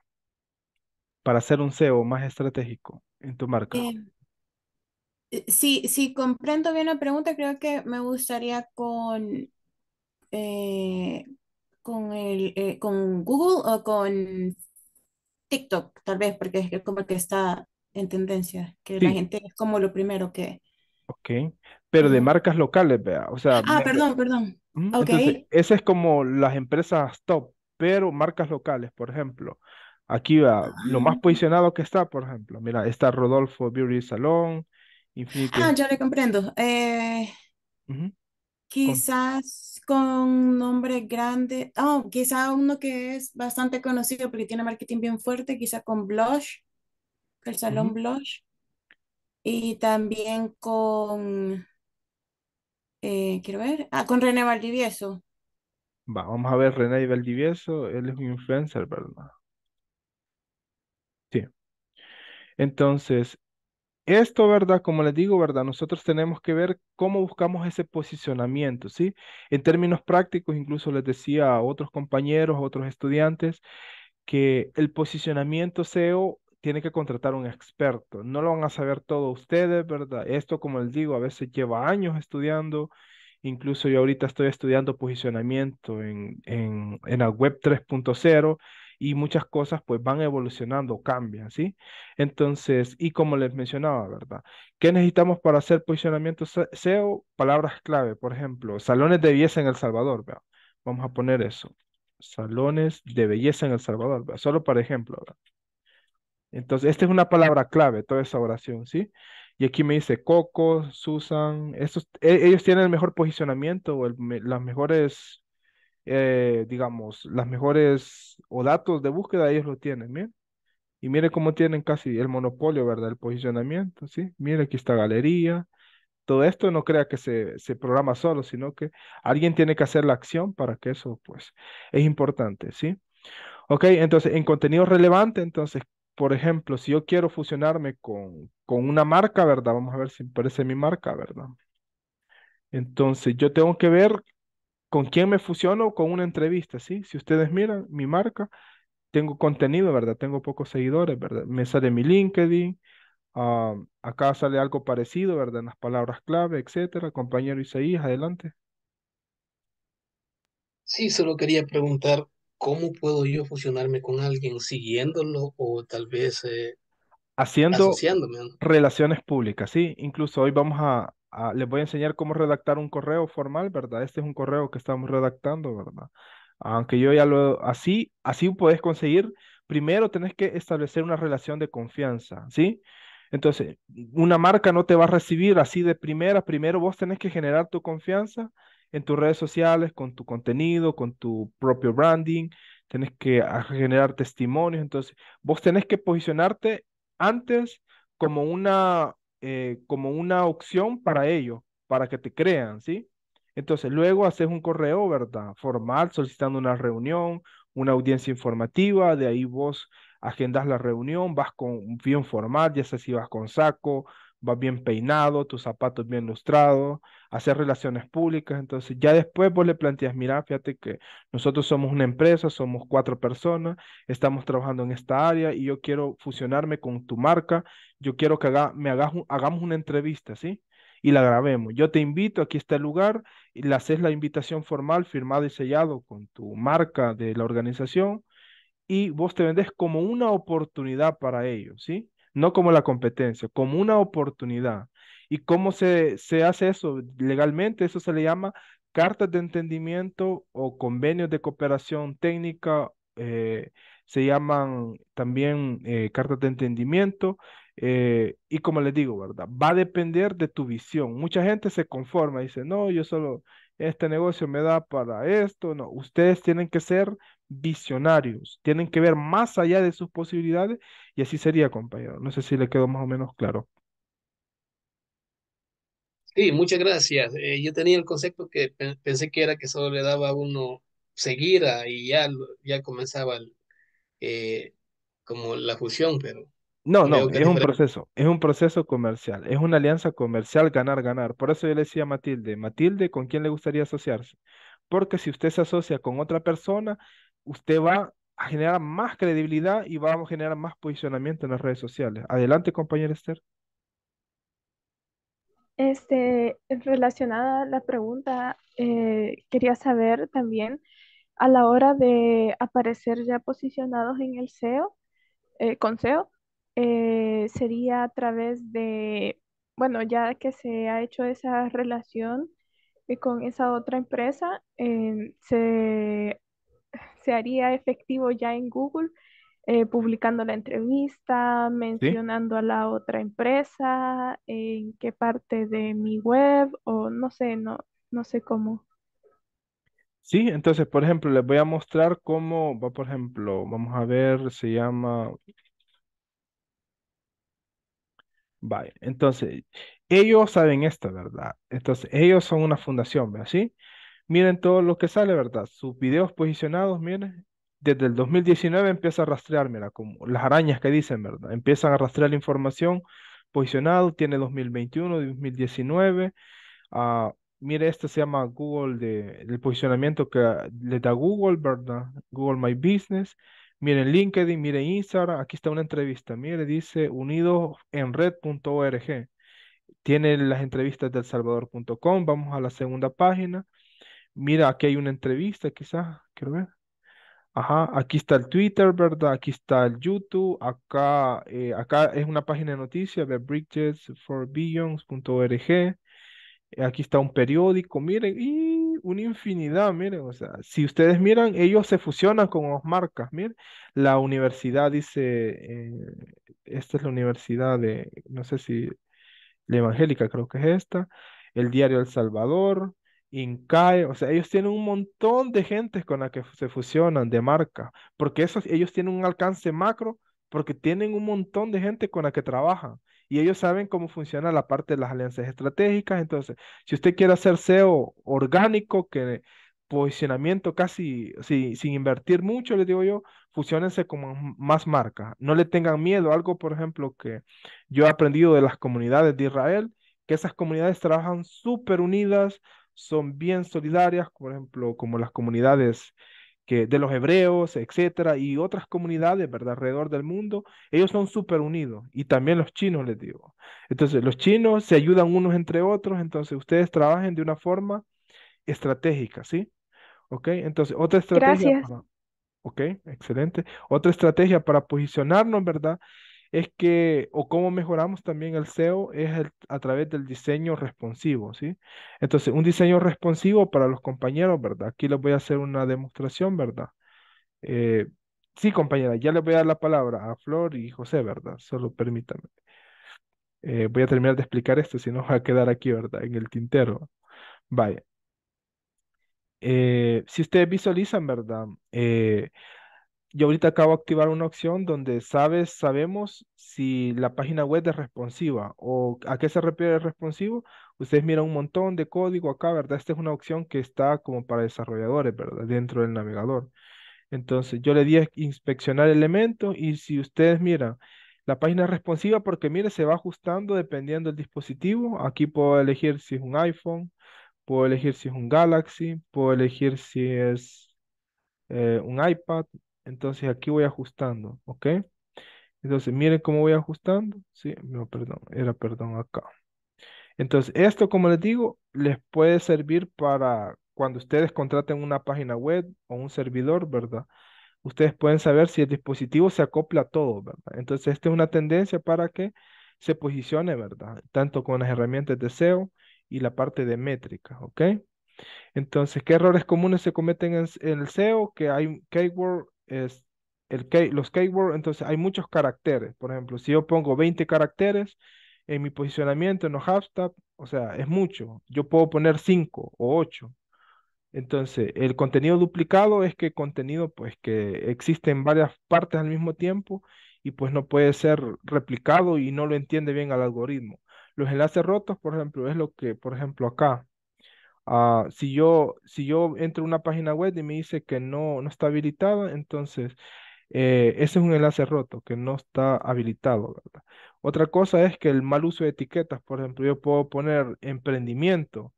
para hacer un SEO más estratégico en tu marca? Eh, eh, sí si, comprendo bien la pregunta, creo que me gustaría con, con, el, con Google o con TikTok, tal vez, porque es como que está en tendencia, que la gente es como lo primero que... Ok, pero de marcas locales, vea, o sea... Ah, perdón, perdón. Okay. Entonces, es como las empresas top, pero marcas locales, por ejemplo. Aquí va, lo más ah. posicionado que está, por ejemplo. Mira, está Rodolfo Beauty Salón, Ah, ya le comprendo. Eh, quizás con... nombre grande. Oh, quizás uno que es bastante conocido porque tiene marketing bien fuerte, quizá con Blush, el salón Blush. Y también con eh, quiero ver. Ah, con René Valdivieso. vamos a ver René Valdivieso. Él es un influencer, ¿verdad? Sí. Entonces, esto, ¿verdad? Como les digo, ¿verdad? Nosotros tenemos que ver cómo buscamos ese posicionamiento, ¿sí? En términos prácticos, incluso les decía a otros compañeros, a otros estudiantes, que el posicionamiento SEO tiene que contratar un experto. No lo van a saber todo ustedes, ¿verdad? Esto, como les digo, a veces lleva años estudiando. Incluso yo ahorita estoy estudiando posicionamiento en, en, en la web 3.0 y muchas cosas pues van evolucionando, cambian, ¿sí? Entonces, y como les mencionaba, ¿verdad? ¿Qué necesitamos para hacer posicionamiento SEO? Palabras clave, por ejemplo, salones de belleza en El Salvador, ¿verdad? Vamos a poner eso. Salones de belleza en El Salvador, Solo para ejemplo, ¿verdad? Entonces, esta es una palabra clave, toda esa oración, ¿sí? Y aquí me dice Coco, Susan, e-, ellos tienen el mejor posicionamiento o las mejores, eh, digamos, las mejores o datos de búsqueda, ellos lo tienen, ¿bien? Y mire cómo tienen casi el monopolio, ¿verdad? El posicionamiento, ¿sí? Mire, aquí está galería. Todo esto no crea que se, se programa solo, sino que alguien tiene que hacer la acción para que eso, pues, es importante, ¿sí? Ok, entonces, en contenido relevante, entonces, por ejemplo, si yo quiero fusionarme con, con una marca, ¿verdad? Vamos a ver si parece mi marca, ¿verdad? Entonces, yo tengo que ver con quién me fusiono con una entrevista, ¿sí? Si ustedes miran mi marca, tengo contenido, ¿verdad? Tengo pocos seguidores, ¿verdad? Me sale mi LinkedIn, ah, acá sale algo parecido, ¿verdad? En las palabras clave, etcétera. Compañero Isaías, adelante. Sí, solo quería preguntar ¿cómo puedo yo fusionarme con alguien? ¿Siguiéndolo o tal vez eh, haciendo relaciones públicas? Sí, incluso hoy vamos a, les voy a enseñar cómo redactar un correo formal, ¿verdad? Este es un correo que estamos redactando, ¿verdad? Aunque yo ya lo, así, así puedes conseguir, primero tenés que establecer una relación de confianza, ¿sí? Entonces, una marca no te va a recibir así de primera, primero vos tenés que generar tu confianza en tus redes sociales, con tu contenido, con tu propio branding, tenés que ah, generar testimonios, entonces vos tenés que posicionarte antes como una, eh, como una opción para ello, para que te crean, ¿sí? Entonces luego haces un correo, ¿verdad? Formal, solicitando una reunión, una audiencia informativa, de ahí vos agendas la reunión, vas con bien formal, ya sea si vas con saco, va bien peinado, tus zapatos bien lustrados, hacer relaciones públicas. Entonces, ya después vos le planteas, mira, fíjate que nosotros somos una empresa, somos cuatro personas, estamos trabajando en esta área y yo quiero fusionarme con tu marca, yo quiero que haga, me hagamos una entrevista, ¿sí? Y la grabemos. Yo te invito, aquí está el lugar, y le haces la invitación formal, firmada y sellado con tu marca de la organización y vos te vendes como una oportunidad para ellos, ¿sí? no como la competencia, como una oportunidad. ¿Y cómo se, hace eso legalmente? Eso se le llama cartas de entendimiento o convenios de cooperación técnica, eh, se llaman también eh, cartas de entendimiento. Eh, y como les digo, ¿verdad? Va a depender de tu visión. Mucha gente se conforma y dice, no, yo solo este negocio me da para esto. No, ustedes tienen que ser visionarios, tienen que ver más allá de sus posibilidades y así sería, compañero. No sé si le quedó más o menos claro. Sí, muchas gracias. Eh, yo tenía el concepto que pensé que era que solo le daba a uno seguir y ya, ya comenzaba el, eh, como la fusión, pero... No, no, es un proceso, es un proceso comercial, es una alianza comercial ganar-ganar. Por eso yo le decía a Matilde, Matilde, ¿con quién le gustaría asociarse? Porque si usted se asocia con otra persona, usted va a generar más credibilidad y vamos a generar más posicionamiento en las redes sociales. Adelante, compañera Esther. Este, relacionada a la pregunta, eh, quería saber también a la hora de aparecer ya posicionados en el SEO, eh, con SEO, eh, sería a través de, bueno, ya que se ha hecho esa relación con esa otra empresa, se se haría efectivo ya en Google, eh, publicando la entrevista, mencionando a la otra empresa, en qué parte de mi web o no sé, no, no sé cómo. Sí, entonces, por ejemplo, les voy a mostrar cómo va, por ejemplo, vamos a ver, se llama... Vale, entonces, ellos saben esto, ¿verdad? Entonces, ellos son una fundación, ¿verdad? ¿Sí? Miren todo lo que sale, ¿verdad? Sus videos posicionados, miren, desde el 2019 empieza a rastrear, mira, como las arañas que dicen, ¿verdad? Empiezan a rastrear la información posicionado, tiene 2021, 2019. Ah, mire, este se llama Google de, posicionamiento que le da Google, ¿verdad? Google My Business. Miren LinkedIn, mire Instagram, aquí está una entrevista, mire, dice unidosenred.org. Tiene las entrevistas del salvador.com vamos a la segunda página. Mira, aquí hay una entrevista, quizás, quiero ver. Ajá, aquí está el Twitter, ¿verdad? Aquí está el YouTube, acá, eh, acá es una página de noticias, de bridgesforbillions.org, eh, aquí está un periódico, miren, y una infinidad, miren, o sea, si ustedes miran, ellos se fusionan con las marcas, miren, la universidad dice, eh, esta es la universidad de, no sé si, la evangélica creo que es esta, el diario El Salvador, Incae, o sea, ellos tienen un montón de gente con la que se fusionan de marca, porque esos, ellos tienen un alcance macro, porque tienen un montón de gente con la que trabajan y ellos saben cómo funciona la parte de las alianzas estratégicas. Entonces, si usted quiere hacer SEO orgánico, que posicionamiento casi sin invertir mucho, le digo yo, fusionense con más marcas. No le tengan miedo. Algo, por ejemplo, que yo he aprendido de las comunidades de Israel, que esas comunidades trabajan súper unidas, son bien solidarias, por ejemplo, como las comunidades que, de los hebreos, etcétera, y otras comunidades, ¿verdad?, alrededor del mundo, ellos son súper unidos, y también los chinos, les digo. Entonces, los chinos se ayudan unos entre otros, entonces ustedes trabajen de una forma estratégica, ¿sí? ¿Ok? Entonces, otra estrategia. Gracias. Ok, excelente. Otra estrategia para posicionarnos, ¿verdad? es que, o cómo mejoramos también el SEO, es a través del diseño responsivo, ¿sí? Entonces, un diseño responsivo para los compañeros, ¿verdad? Aquí les voy a hacer una demostración, ¿verdad? Eh, sí, compañera, ya les voy a dar la palabra a Flor y José, ¿verdad? Solo permítanme. Eh, voy a terminar de explicar esto, si no (laughs) va a quedar aquí, ¿verdad? En el tintero. Vaya. Eh, si ustedes visualizan, ¿verdad? Eh, yo ahorita acabo de activar una opción donde sabes, sabemos si la página web es responsiva o a qué se refiere responsivo. Ustedes miran un montón de código acá, ¿verdad? Esta es una opción que está como para desarrolladores, ¿verdad? Dentro del navegador. Entonces, yo le di a inspeccionar elementos y si ustedes miran, la página es responsiva porque, mire, se va ajustando dependiendo del dispositivo. Aquí puedo elegir si es un iPhone, puedo elegir si es un Galaxy, puedo elegir si es eh, un iPad, entonces aquí voy ajustando, ¿ok? Entonces miren cómo voy ajustando. Sí, no, perdón, era perdón acá. Entonces esto, como les digo, les puede servir para cuando ustedes contraten una página web o un servidor, ¿verdad? Ustedes pueden saber si el dispositivo se acopla a todo, ¿verdad? Entonces esta es una tendencia para que se posicione, ¿verdad? Tanto con las herramientas de SEO y la parte de métrica, ¿ok? Entonces, ¿qué errores comunes se cometen en, el SEO? Que hay keyword es el key, los keywords, entonces hay muchos caracteres. Por ejemplo, si yo pongo 20 caracteres en mi posicionamiento en los hashtags, o sea, es mucho. Yo puedo poner 5 o 8. Entonces, el contenido duplicado es que contenido pues que existe en varias partes al mismo tiempo y pues no puede ser replicado y no lo entiende bien al algoritmo. Los enlaces rotos, por ejemplo, es lo que, por ejemplo, acá Ah, si, yo, si yo entro a una página web y me dice que no, no está habilitado, entonces eh, ese es un enlace roto, que no está habilitado. ¿verdad? Otra cosa es que el mal uso de etiquetas, por ejemplo, yo puedo poner emprendimiento,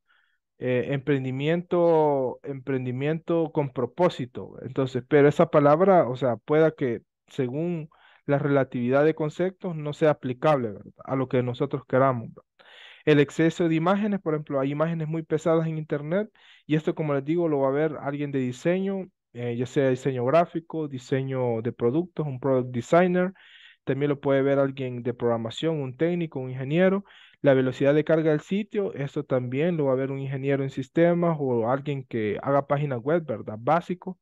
eh, emprendimiento, emprendimiento con propósito. Entonces, pero esa palabra, o sea, pueda que según la relatividad de conceptos no sea aplicable a lo que nosotros queramos. ¿verdad? el exceso de imágenes, por ejemplo, hay imágenes muy pesadas en Internet y esto, como les digo, lo va a ver alguien de diseño, eh, ya sea diseño gráfico, diseño de productos, un product designer, también lo puede ver alguien de programación, un técnico, un ingeniero. La velocidad de carga del sitio, esto también lo va a ver un ingeniero en sistemas o alguien que haga páginas web, ¿verdad? Básico,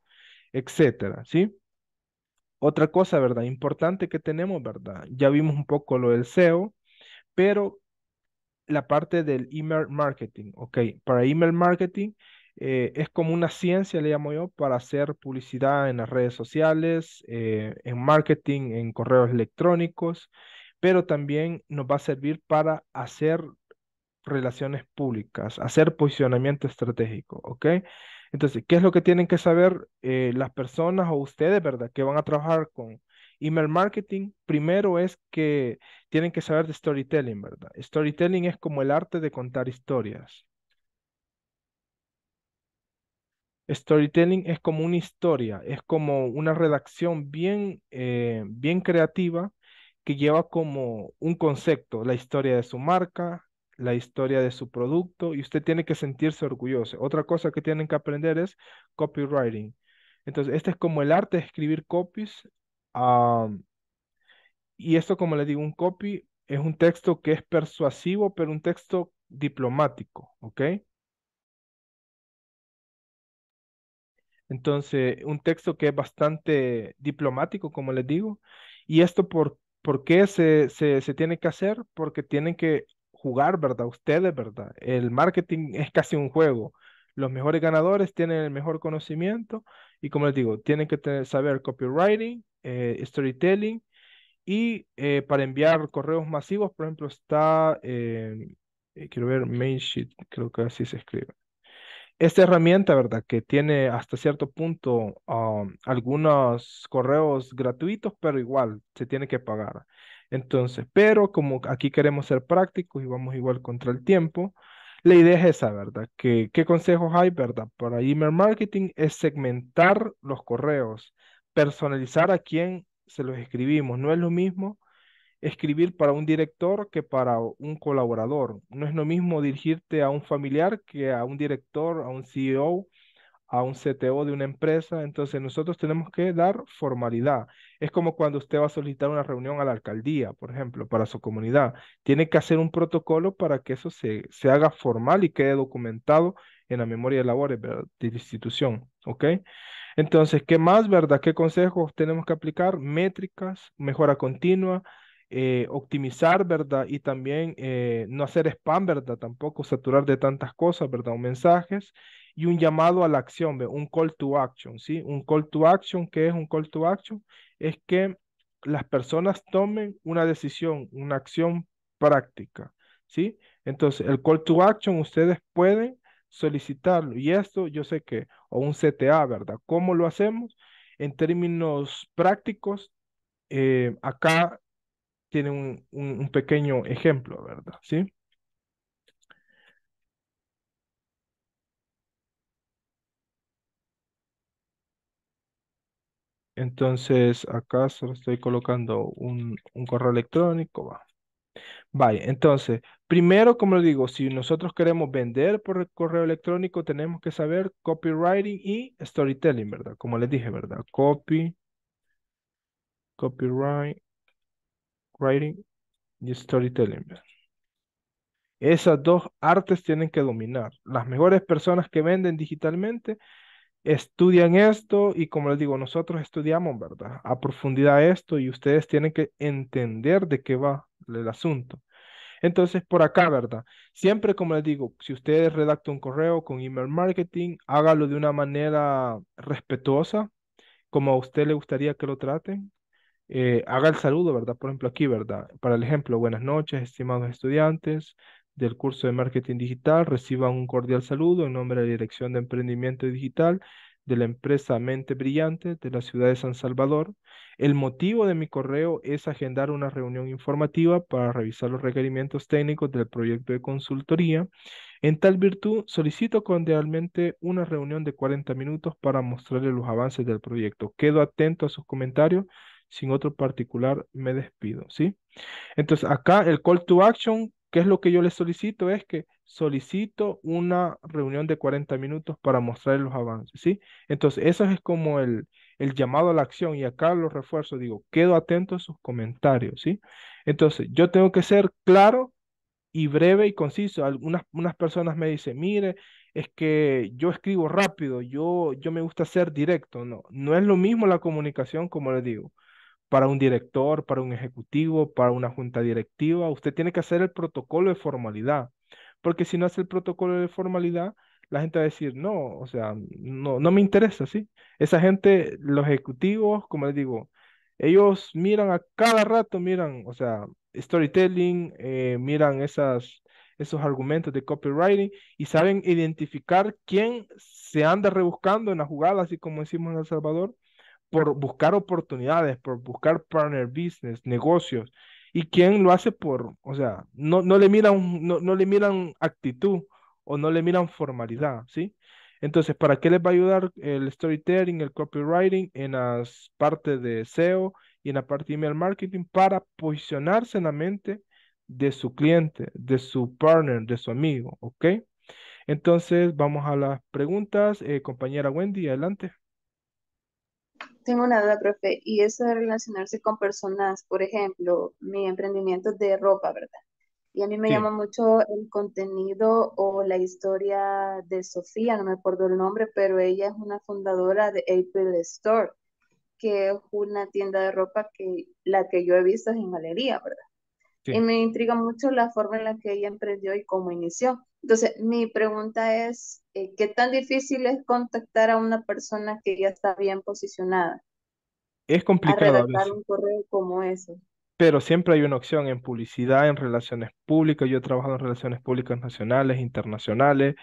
etcétera, ¿sí? Otra cosa, ¿verdad? Importante que tenemos, ¿verdad? Ya vimos un poco lo del SEO, pero la parte del email marketing. Ok, para email marketing eh, es como una ciencia, le llamo yo, para hacer publicidad en las redes sociales, eh, en marketing, en correos electrónicos, pero también nos va a servir para hacer relaciones públicas, hacer posicionamiento estratégico, ¿ok? Entonces, ¿qué es lo que tienen que saber eh, las personas o ustedes, verdad, que van a trabajar con Email marketing, primero es que tienen que saber de storytelling, ¿verdad? Storytelling es como el arte de contar historias. Storytelling es como una historia, es como una redacción bien, eh, bien creativa que lleva como un concepto, la historia de su marca, la historia de su producto y usted tiene que sentirse orgulloso. Otra cosa que tienen que aprender es copywriting. Entonces, este es como el arte de escribir copies y esto, como les digo, un copy es un texto que es persuasivo, pero un texto diplomático, ¿ok? Entonces, un texto que es bastante diplomático, como les digo. ¿Y esto por, qué se, se, tiene que hacer? Porque tienen que jugar, ¿verdad? Ustedes, ¿verdad? El marketing es casi un juego. Los mejores ganadores tienen el mejor conocimiento y, como les digo, tienen que tener, saber copywriting, eh, storytelling y eh, para enviar correos masivos, por ejemplo, está, eh, quiero ver, sheet creo que así se escribe. Esta herramienta, ¿verdad? Que tiene hasta cierto punto um, algunos correos gratuitos, pero igual se tiene que pagar. Entonces, pero como aquí queremos ser prácticos y vamos igual contra el tiempo, la idea es esa, ¿verdad? ¿Qué, qué consejos hay, verdad? Para email marketing es segmentar los correos personalizar a quién se los escribimos. No es lo mismo escribir para un director que para un colaborador. No es lo mismo dirigirte a un familiar que a un director, a un CEO, a un CTO de una empresa. Entonces nosotros tenemos que dar formalidad. Es como cuando usted va a solicitar una reunión a la alcaldía, por ejemplo, para su comunidad. Tiene que hacer un protocolo para que eso se, se haga formal y quede documentado en la memoria de labores de la institución. ¿Ok? Entonces, ¿qué más, verdad? ¿Qué consejos tenemos que aplicar? Métricas, mejora continua, eh, optimizar, ¿verdad? Y también eh, no hacer spam, ¿verdad? Tampoco saturar de tantas cosas, ¿verdad? O mensajes y un llamado a la acción, un call to action, ¿sí? Un call to action, ¿qué es un call to action? Es que las personas tomen una decisión, una acción práctica, ¿sí? Entonces, el call to action, ustedes pueden solicitarlo. Y esto yo sé que, o un CTA, ¿verdad? ¿Cómo lo hacemos? En términos prácticos, eh, acá tiene un, pequeño ejemplo, ¿verdad? ¿Sí? Entonces, acá solo estoy colocando un, un correo electrónico, va. Vaya, entonces, primero, como lo digo, si nosotros queremos vender por el correo electrónico, tenemos que saber copywriting y storytelling, ¿verdad? Como les dije, ¿verdad? Copy, copyright, writing y storytelling. Esas dos artes tienen que dominar. Las mejores personas que venden digitalmente estudian esto y como les digo, nosotros estudiamos, ¿verdad? A profundidad esto y ustedes tienen que entender de qué va el asunto. Entonces, por acá, ¿verdad? Siempre, como les digo, si ustedes redactan un correo con email marketing, hágalo de una manera respetuosa, como a usted le gustaría que lo traten. Eh, haga el saludo, ¿verdad? Por ejemplo, aquí, ¿verdad? Para el ejemplo, buenas noches, estimados estudiantes del curso de marketing digital. Reciban un cordial saludo en nombre de la Dirección de Emprendimiento Digital de la empresa Mente Brillante de la ciudad de San Salvador. El motivo de mi correo es agendar una reunión informativa para revisar los requerimientos técnicos del proyecto de consultoría. En tal virtud, solicito cordialmente una reunión de 40 minutos para mostrarle los avances del proyecto. Quedo atento a sus comentarios. Sin otro particular, me despido, ¿sí? Entonces, acá el call to action, ¿qué es lo que yo le solicito? Es que solicito una reunión de 40 minutos para mostrarles los avances, ¿sí? Entonces, eso es como el, el llamado a la acción y acá los refuerzo, digo, quedo atento a sus comentarios, ¿sí? Entonces, yo tengo que ser claro y breve y conciso. Algunas personas me dicen, mire, es que yo escribo rápido, yo, yo me gusta ser directo. No, no es lo mismo la comunicación, como les digo, para un director, para un ejecutivo, para una junta directiva. Usted tiene que hacer el protocolo de formalidad, porque si no hace el protocolo de formalidad, la gente va a decir, no, o sea, no, no me interesa, ¿sí? Esa gente, los ejecutivos, como les digo, ellos miran a cada rato, miran, o sea, storytelling, eh, miran esas, esos argumentos de copywriting y saben identificar quién se anda rebuscando en la jugada, así como decimos en El Salvador, por buscar oportunidades, por buscar partner business, negocios, y quién lo hace por, o sea, no, no, le, miran, no, no le miran actitud, o no le miran formalidad, ¿sí? Entonces, ¿para qué les va a ayudar el storytelling, el copywriting en las partes de SEO y en la parte de email marketing para posicionarse en la mente de su cliente, de su partner, de su amigo, ¿ok? Entonces, vamos a las preguntas. Eh, compañera Wendy, adelante. Tengo una duda, profe, y eso de relacionarse con personas, por ejemplo, mi emprendimiento de ropa, ¿verdad? Y a mí me llama mucho el contenido o la historia de Sofía, no me acuerdo el nombre, pero ella es una fundadora de April Store, que es una tienda de ropa que la que yo he visto es en galería, ¿verdad? Y me intriga mucho la forma en la que ella emprendió y cómo inició. Entonces, mi pregunta es, eh, ¿qué tan difícil es contactar a una persona que ya está bien posicionada? Es complicado. A redactar un correo como eso pero siempre hay una opción en publicidad, en relaciones públicas. Yo he trabajado en relaciones públicas nacionales, internacionales,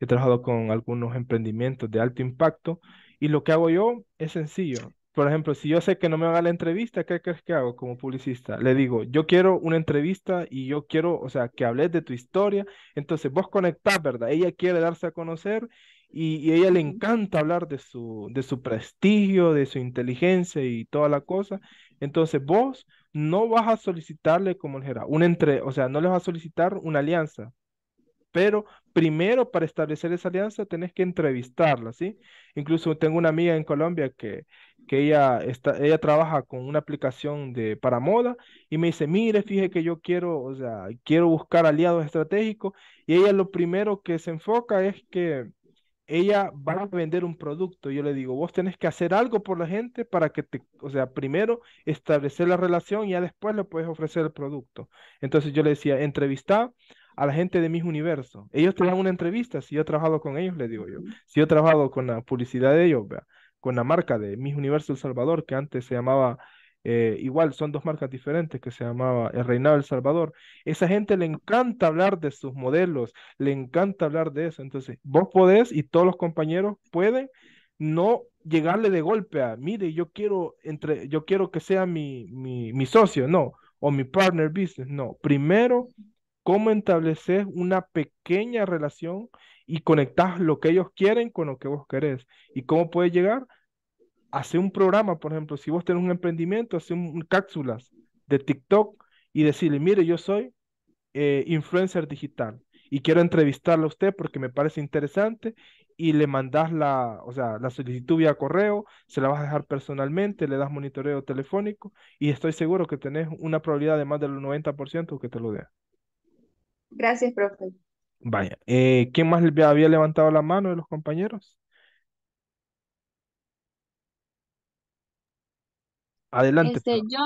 he trabajado con algunos emprendimientos de alto impacto y lo que hago yo es sencillo. Por ejemplo, si yo sé que no me haga la entrevista, ¿qué crees que hago como publicista? Le digo, yo quiero una entrevista y yo quiero, o sea, que hables de tu historia. Entonces vos conectás, ¿verdad? Ella quiere darse a conocer y, a ella le encanta hablar de su, de su prestigio, de su inteligencia y toda la cosa. Entonces vos no vas a solicitarle como le un entre, o sea, no les vas a solicitar una alianza. Pero primero para establecer esa alianza tenés que entrevistarla, ¿sí? Incluso tengo una amiga en Colombia que, que ella, está, ella trabaja con una aplicación de, para moda y me dice, mire, fíjese que yo quiero, o sea, quiero buscar aliados estratégicos y ella lo primero que se enfoca es que ella va a vender un producto. Yo le digo, vos tenés que hacer algo por la gente para que te, o sea, primero establecer la relación y ya después le puedes ofrecer el producto. Entonces yo le decía, entrevista a la gente de mis Universo. Ellos te dan una entrevista, si yo he trabajado con ellos, le digo yo. Si yo he trabajado con la publicidad de ellos, con la marca de mis Universo El Salvador, que antes se llamaba eh, igual son dos marcas diferentes que se llamaba El Reinado del Salvador. Esa gente le encanta hablar de sus modelos, le encanta hablar de eso. Entonces, vos podés y todos los compañeros pueden no llegarle de golpe a, mire, yo quiero, entre, yo quiero que sea mi, mi, mi socio, no, o mi partner business, no. Primero, cómo establecer una pequeña relación y conectar lo que ellos quieren con lo que vos querés. ¿Y cómo puedes llegar? hace un programa, por ejemplo, si vos tenés un emprendimiento, hace un, cápsulas de TikTok y decirle, mire, yo soy eh, influencer digital y quiero entrevistarla a usted porque me parece interesante y le mandas la, o sea, la solicitud vía correo, se la vas a dejar personalmente, le das monitoreo telefónico y estoy seguro que tenés una probabilidad de más del 90% que te lo dé. Gracias, profe. Vaya, eh, ¿quién más había levantado la mano de los compañeros? Adelante. Este, yo,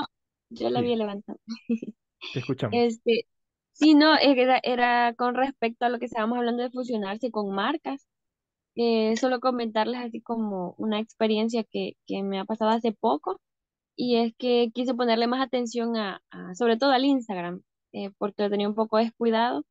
yo la había levantado. (laughs) Te escuchamos. Este, sí, no, era, era con respecto a lo que estábamos hablando de fusionarse con marcas. Eh, solo comentarles así como una experiencia que, que me ha pasado hace poco y es que quise ponerle más atención a, sobre todo al Instagram, eh, porque lo tenía un poco descuidado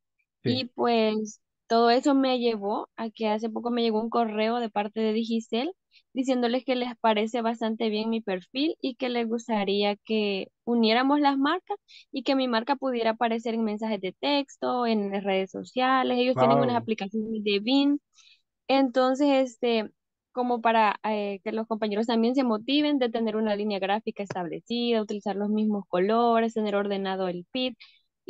y pues todo eso me llevó a que hace poco me llegó un correo de parte de Digicel diciéndoles que les parece bastante bien mi perfil y que les gustaría que uniéramos las marcas y que mi marca pudiera aparecer en mensajes de texto, en redes sociales. Ellos tienen unas aplicaciones de BIN. Entonces, este, como para eh, que los compañeros también se motiven de tener una línea gráfica establecida, utilizar los mismos colores, tener ordenado el PIT,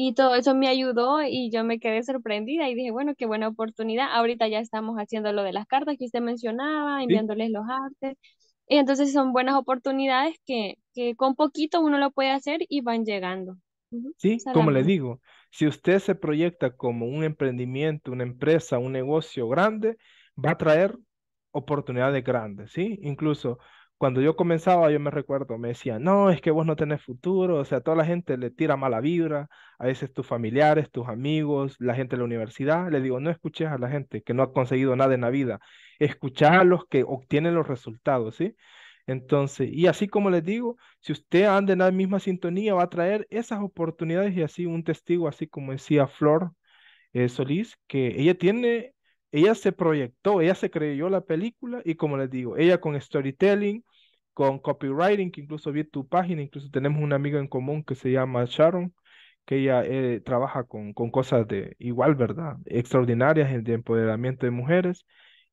y todo eso me ayudó y yo me quedé sorprendida y dije, bueno, qué buena oportunidad. Ahorita ya estamos haciendo lo de las cartas que usted mencionaba, enviándoles los artes. Y entonces son buenas oportunidades que, con poquito uno lo puede hacer y van llegando. Sí, como le digo, si usted se proyecta como un emprendimiento, una empresa, un negocio grande, va a traer oportunidades grandes, ¿sí? Incluso cuando yo comenzaba, yo me recuerdo, me decían, no, es que vos no tenés futuro, o sea, toda la gente le tira mala vibra, a veces tus familiares, tus amigos, la gente de la universidad, le digo, no escuches a la gente que no ha conseguido nada en la vida, escucha a los que obtienen los resultados, ¿sí? Entonces, y así como les digo, si usted anda en la misma sintonía, va a traer esas oportunidades y así un testigo, así como decía Flor eh, Solís, que ella tiene... Ella se proyectó, ella se creyó la película y como les digo, ella con storytelling, con copywriting, que incluso vi tu página, incluso tenemos una amiga en común que se llama Sharon, que ella eh, trabaja con, con, cosas de igual, ¿verdad? Extraordinarias en el empoderamiento de mujeres.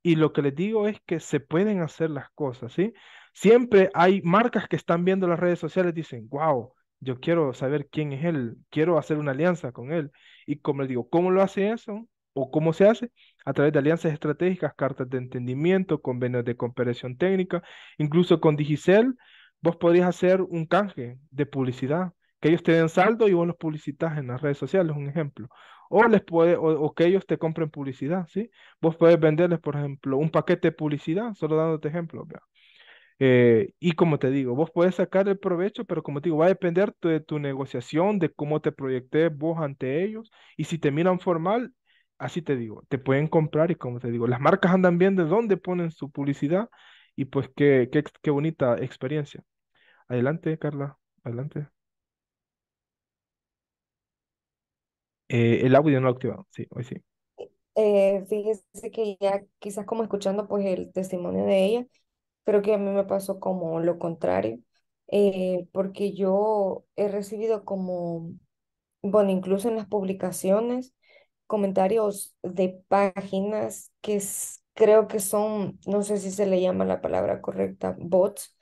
Y lo que les digo es que se pueden hacer las cosas, ¿sí? Siempre hay marcas que están viendo las redes sociales, dicen, wow, yo quiero saber quién es él, quiero hacer una alianza con él. Y como les digo, ¿cómo lo hace eso? ¿O cómo se hace? a través de alianzas estratégicas, cartas de entendimiento, convenios de cooperación técnica, incluso con Digicel, vos podrías hacer un canje de publicidad, que ellos te den saldo y vos los publicitas en las redes sociales, un ejemplo. O, les puede, o, que ellos te compren publicidad, ¿sí? Vos podés venderles, por ejemplo, un paquete de publicidad, solo dándote ejemplo. Eh, y como te digo, vos podés sacar el provecho, pero como te digo, va a depender de tu negociación, de cómo te proyectes vos ante ellos. Y si te miran formal, así te digo, te pueden comprar y como te digo, las marcas andan bien de dónde ponen su publicidad y pues qué, qué, bonita experiencia. Adelante, Carla, adelante. Eh, el audio no lo activado, sí, hoy sí. Eh, fíjese que ya quizás como escuchando pues el testimonio de ella, creo que a mí me pasó como lo contrario, eh, porque yo he recibido como, bueno, incluso en las publicaciones, comentarios de páginas que creo que son, no sé si se le llama la palabra correcta, bots,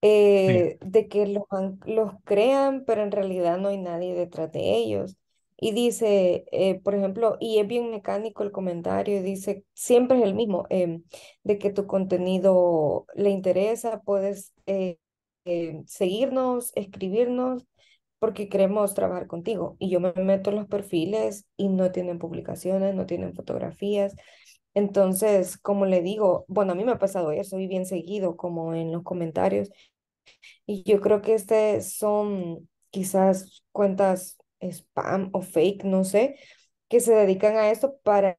eh, de que los, los crean, pero en realidad no hay nadie detrás de ellos. Y dice, eh, por ejemplo, y es bien mecánico el comentario, dice, siempre es el mismo, eh, de que tu contenido le interesa, puedes seguirnos, escribirnos porque queremos trabajar contigo. Y yo me meto en los perfiles y no tienen publicaciones, no tienen fotografías. Entonces, como le digo, bueno, a mí me ha pasado eso y bien seguido, como en los comentarios. Y yo creo que este son quizás cuentas spam o fake, no sé, que se dedican a esto para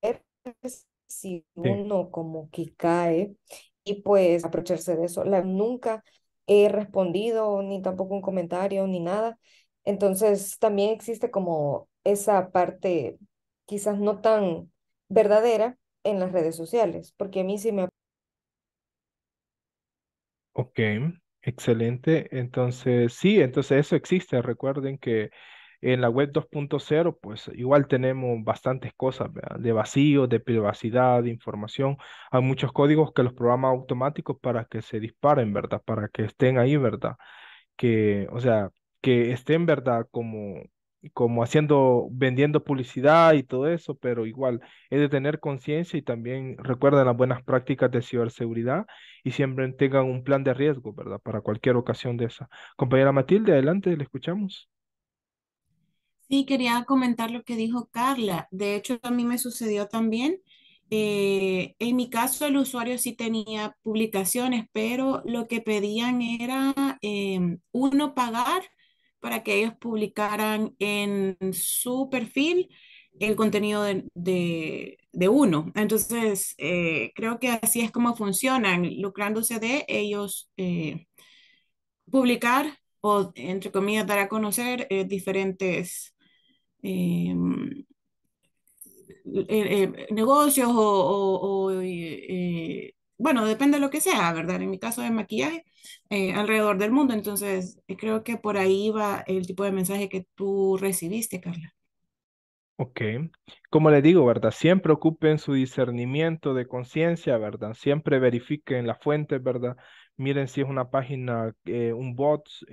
ver si uno como que cae y pues aprovecharse de eso. La, nunca he respondido, ni tampoco un comentario, ni nada. Entonces también existe como esa parte quizás no tan verdadera en las redes sociales, porque a mí sí me... Ok, excelente. Entonces, sí, entonces eso existe. Recuerden que en la web 2.0, pues igual tenemos bastantes cosas de vacío, de privacidad, de información. Hay muchos códigos que los programas automáticos para que se disparen, ¿verdad? Para que estén ahí, ¿verdad? Que, o sea, que estén, ¿verdad? Como, como haciendo, vendiendo publicidad y todo eso, pero igual es de tener conciencia y también recuerden las buenas prácticas de ciberseguridad y siempre tengan un plan de riesgo, ¿verdad? Para cualquier ocasión de esa. Compañera Matilde, adelante, le escuchamos. Sí, quería comentar lo que dijo Carla. De hecho, a mí me sucedió también. Eh, en mi caso, el usuario sí tenía publicaciones, pero lo que pedían era em, uno pagar para que ellos publicaran en su perfil el contenido de, uno. Entonces, eh, creo que así es como funcionan, lucrándose de ellos eh, publicar o, entre comillas, dar a conocer diferentes Em, eh, eh, negocios o, eh, bueno, depende de lo que sea, ¿verdad? En mi caso de maquillaje, eh, alrededor del mundo. Entonces, creo que por ahí va el tipo de mensaje que tú recibiste, Carla. Ok. Como le digo, ¿verdad? Siempre ocupen su discernimiento de conciencia, ¿verdad? Siempre verifiquen la fuente, ¿verdad? Miren si es una página, un bot, si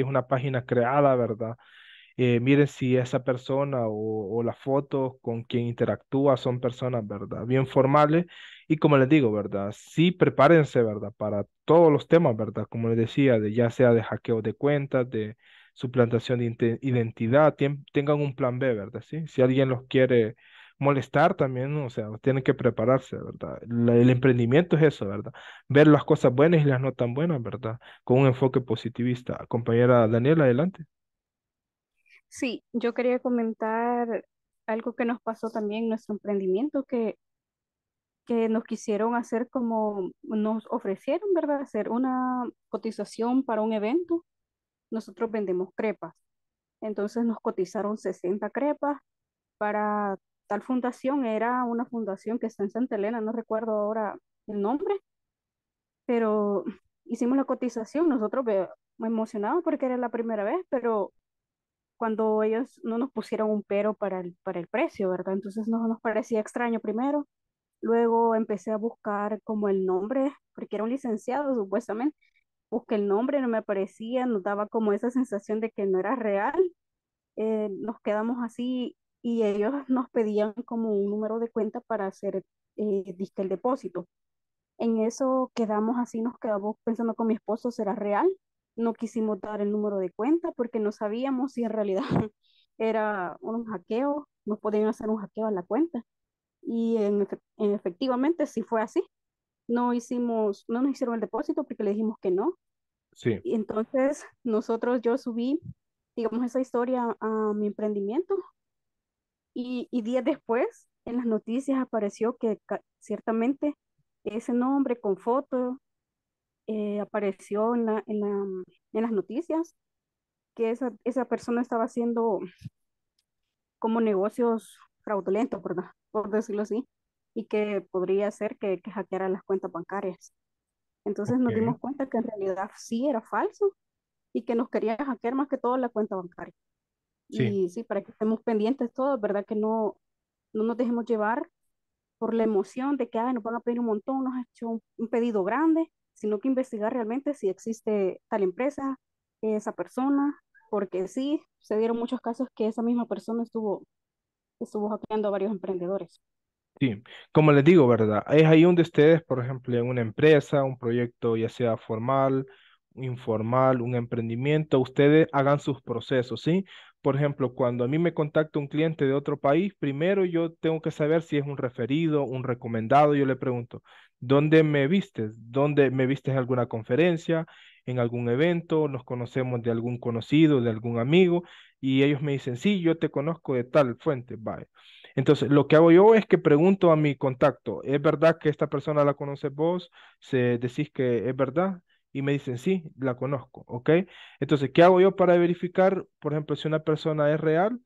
es una página creada, ¿verdad? Eh, miren si esa persona o, la foto con quien interactúa son personas, ¿verdad? Bien formales. Y como les digo, ¿verdad? Sí, prepárense, ¿verdad? Para todos los temas, ¿verdad? Como les decía, de, ya sea de hackeo de cuentas, de suplantación de identidad, tengan un plan B, ¿verdad? ¿Sí? Si alguien los quiere molestar también, o sea, tienen que prepararse, ¿verdad? el emprendimiento es eso, ¿verdad? Ver las cosas buenas y las no tan buenas, ¿verdad? Con un enfoque positivista. Compañera Daniela, adelante. Sí, yo quería comentar algo que nos pasó también en nuestro emprendimiento, que, que nos quisieron hacer como, nos ofrecieron, ¿verdad? Hacer una cotización para un evento. Nosotros vendemos crepas. Entonces nos cotizaron 60 crepas para tal fundación. Era una fundación que está en Santa Elena, no recuerdo ahora el nombre, pero hicimos la cotización. Nosotros muy emocionados porque era la primera vez, pero cuando ellos no nos pusieron un pero para el, para el precio, ¿verdad? Entonces no nos parecía extraño primero. Luego empecé a buscar como el nombre, porque era un licenciado supuestamente. Busqué el nombre, no me aparecía, nos daba como esa sensación de que no era real. Eh, nos quedamos así y ellos nos pedían como un número de cuenta para hacer eh, el depósito. En eso quedamos así, nos quedamos pensando con mi esposo, ¿será real? no quisimos dar el número de cuenta porque no sabíamos si en realidad (laughs) era un hackeo, nos podían hacer un hackeo a la cuenta. Y en, efectivamente si fue así. No hicimos, no nos hicieron el depósito porque le dijimos que no. Y entonces nosotros, yo subí, digamos, esa historia a mi emprendimiento y, y días después en las noticias apareció que ciertamente ese nombre con foto eh, apareció en, la, en, la, mm, en, las noticias que esa, esa, persona estaba haciendo como negocios fraudulentos, por, (laughs) por decirlo así, y que podría ser que, que hackeara las cuentas bancarias. Entonces nos dimos cuenta que en realidad sí era falso y que nos quería hackear más que todo la cuenta bancaria. Sí. Y sí, para que estemos pendientes todos, ¿verdad? Que no, no nos dejemos llevar por la emoción de que nos van a pedir un montón, nos ha hecho un pedido grande sino que investigar realmente si existe tal empresa, esa persona, porque sí, se dieron muchos casos que esa misma persona estuvo, estuvo hackeando a varios emprendedores. Sí, como les digo, ¿verdad? Es ahí donde ustedes, por ejemplo, en una empresa, un proyecto ya sea formal informal, un emprendimiento, ustedes hagan sus procesos, ¿sí? Por ejemplo, cuando a mí me contacta un cliente de otro país, primero yo tengo que saber si es un referido, un recomendado, yo le pregunto, ¿dónde me viste? ¿Dónde me viste en alguna conferencia, en algún evento? ¿Nos conocemos de algún conocido, de algún amigo? Y ellos me dicen, sí, yo te conozco de tal fuente, vale Entonces, lo que hago yo es que pregunto a mi contacto, ¿es verdad que esta persona la conoces vos? ¿Se decís que es verdad? y me dicen, sí, la conozco, ¿ok? Entonces, ¿qué hago yo para verificar, por ejemplo, si una persona es real?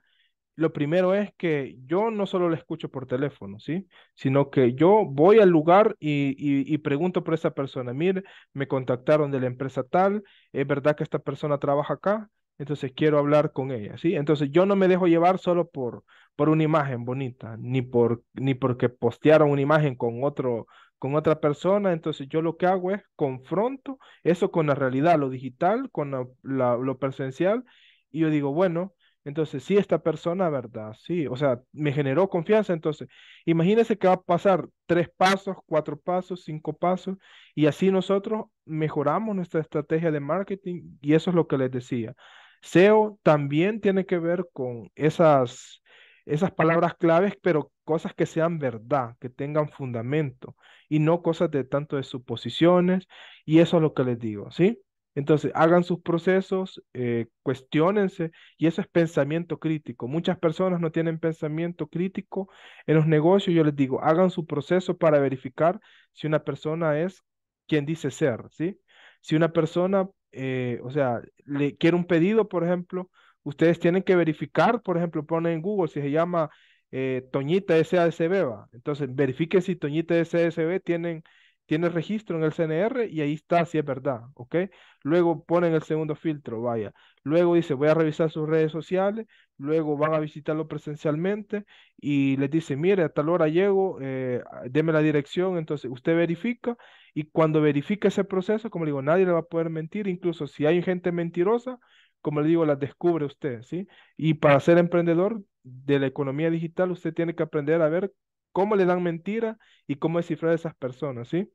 Lo primero es que yo no solo la escucho por teléfono, ¿sí? Sino que yo voy al lugar y, pregunto por esa persona, mire, me contactaron de la empresa tal, ¿es verdad que esta persona trabaja acá? Entonces quiero hablar con ella, ¿sí? Entonces yo no me dejo llevar solo por, por una imagen bonita, ni, por, ni porque postearon una imagen con otro con otra persona, entonces yo lo que hago es confronto eso con la realidad, lo digital, con la, lo presencial, y yo digo, bueno, entonces sí, esta persona, ¿verdad? Sí, o sea, me generó confianza, entonces imagínense que va a pasar tres pasos, cuatro pasos, cinco pasos, y así nosotros mejoramos nuestra estrategia de marketing, y eso es lo que les decía. SEO también tiene que ver con esas esas palabras claves, pero cosas que sean verdad, que tengan fundamento y no cosas de tanto de suposiciones. Y eso es lo que les digo, ¿sí? Entonces, hagan sus procesos, eh, cuestionense, y eso es pensamiento crítico. Muchas personas no tienen pensamiento crítico en los negocios. Yo les digo, hagan su proceso para verificar si una persona es quien dice ser, ¿sí? Si una persona, eh, o sea, le quiere un pedido, por ejemplo, ustedes tienen que verificar, por ejemplo, ponen en Google si se llama eh, Toñita SASB, ¿va? entonces verifique si Toñita SASB tienen, tiene registro en el CNR y ahí está si es verdad, ¿ok? Luego ponen el segundo filtro, vaya. Luego dice, voy a revisar sus redes sociales, luego van a visitarlo presencialmente y les dice, mire, a tal hora llego, déme eh, deme la dirección, entonces usted verifica y cuando verifica ese proceso, como digo, nadie le va a poder mentir, incluso si hay gente mentirosa, como le digo, las descubre usted, ¿sí? Y para ser emprendedor de la economía digital, usted tiene que aprender a ver cómo le dan mentira y cómo descifrar a esas personas, ¿sí?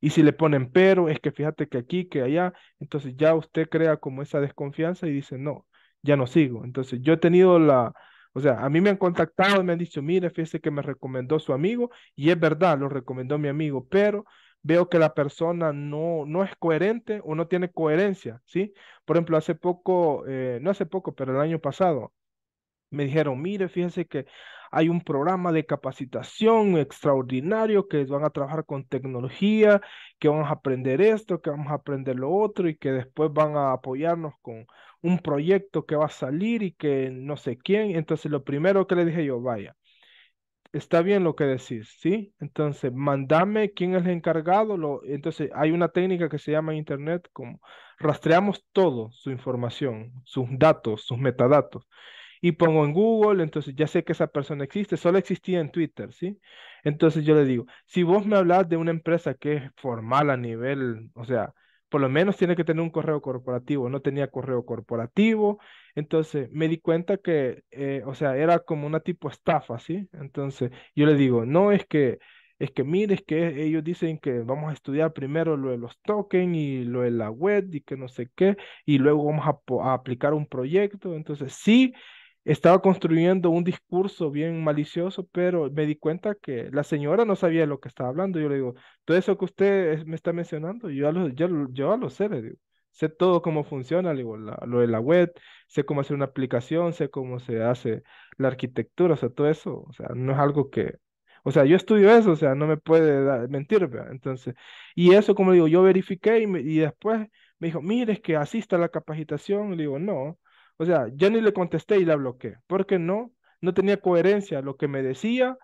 Y si le ponen pero, es que fíjate que aquí, que allá, entonces ya usted crea como esa desconfianza y dice, no, ya no sigo. Entonces yo he tenido la, o sea, a mí me han contactado y me han dicho, mire, fíjese que me recomendó su amigo y es verdad, lo recomendó mi amigo, pero veo que la persona no, no es coherente o no tiene coherencia, ¿sí? Por ejemplo, hace poco, eh, no hace poco, pero el año pasado, me dijeron, mire, fíjense que hay un programa de capacitación extraordinario que van a trabajar con tecnología, que vamos a aprender esto, que vamos a aprender lo otro y que después van a apoyarnos con un proyecto que va a salir y que no sé quién. Entonces lo primero que le dije yo, vaya, está bien lo que decís, ¿sí? Entonces, mandame quién es el encargado. Lo, entonces, hay una técnica que se llama Internet, como rastreamos todo, su información, sus datos, sus metadatos. Y pongo en Google, entonces ya sé que esa persona existe, solo existía en Twitter, ¿sí? Entonces yo le digo, si vos me hablas de una empresa que es formal a nivel, o sea, por lo menos tiene que tener un correo corporativo, no tenía correo corporativo, entonces me di cuenta que, eh, o sea, era como una tipo estafa, ¿sí? Entonces yo le digo, no es que, es que mire, es que ellos dicen que vamos a estudiar primero lo de los tokens y lo de la web y que no sé qué, y luego vamos a aplicar un proyecto, entonces sí, estaba construyendo un discurso bien malicioso, pero me di cuenta que la señora no sabía lo que estaba hablando. Yo le digo, todo eso que usted me está mencionando, yo ya lo, yo, lo sé, le digo. Sé todo cómo funciona, digo, lo de la web, sé cómo hacer una aplicación, sé cómo se hace la arquitectura, o sea, todo eso, o sea, no es algo que, o sea, yo estudio eso, o sea, no me puede mentir, ¿verdad? Entonces, y eso, como digo, yo verifiqué y, y después me dijo, mire, es que asista a la capacitación, le digo, no, o sea, ya ni le contesté y la bloqueé, porque no, no tenía coherencia lo que me decía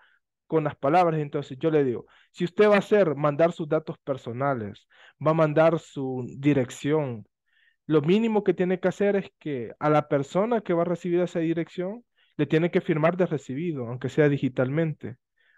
con las palabras. Entonces yo le digo, si usted va a hacer, mandar sus datos personales, va a mandar su dirección, lo mínimo que tiene que hacer es que a la persona que va a recibir esa dirección le tiene que firmar de recibido, aunque sea digitalmente,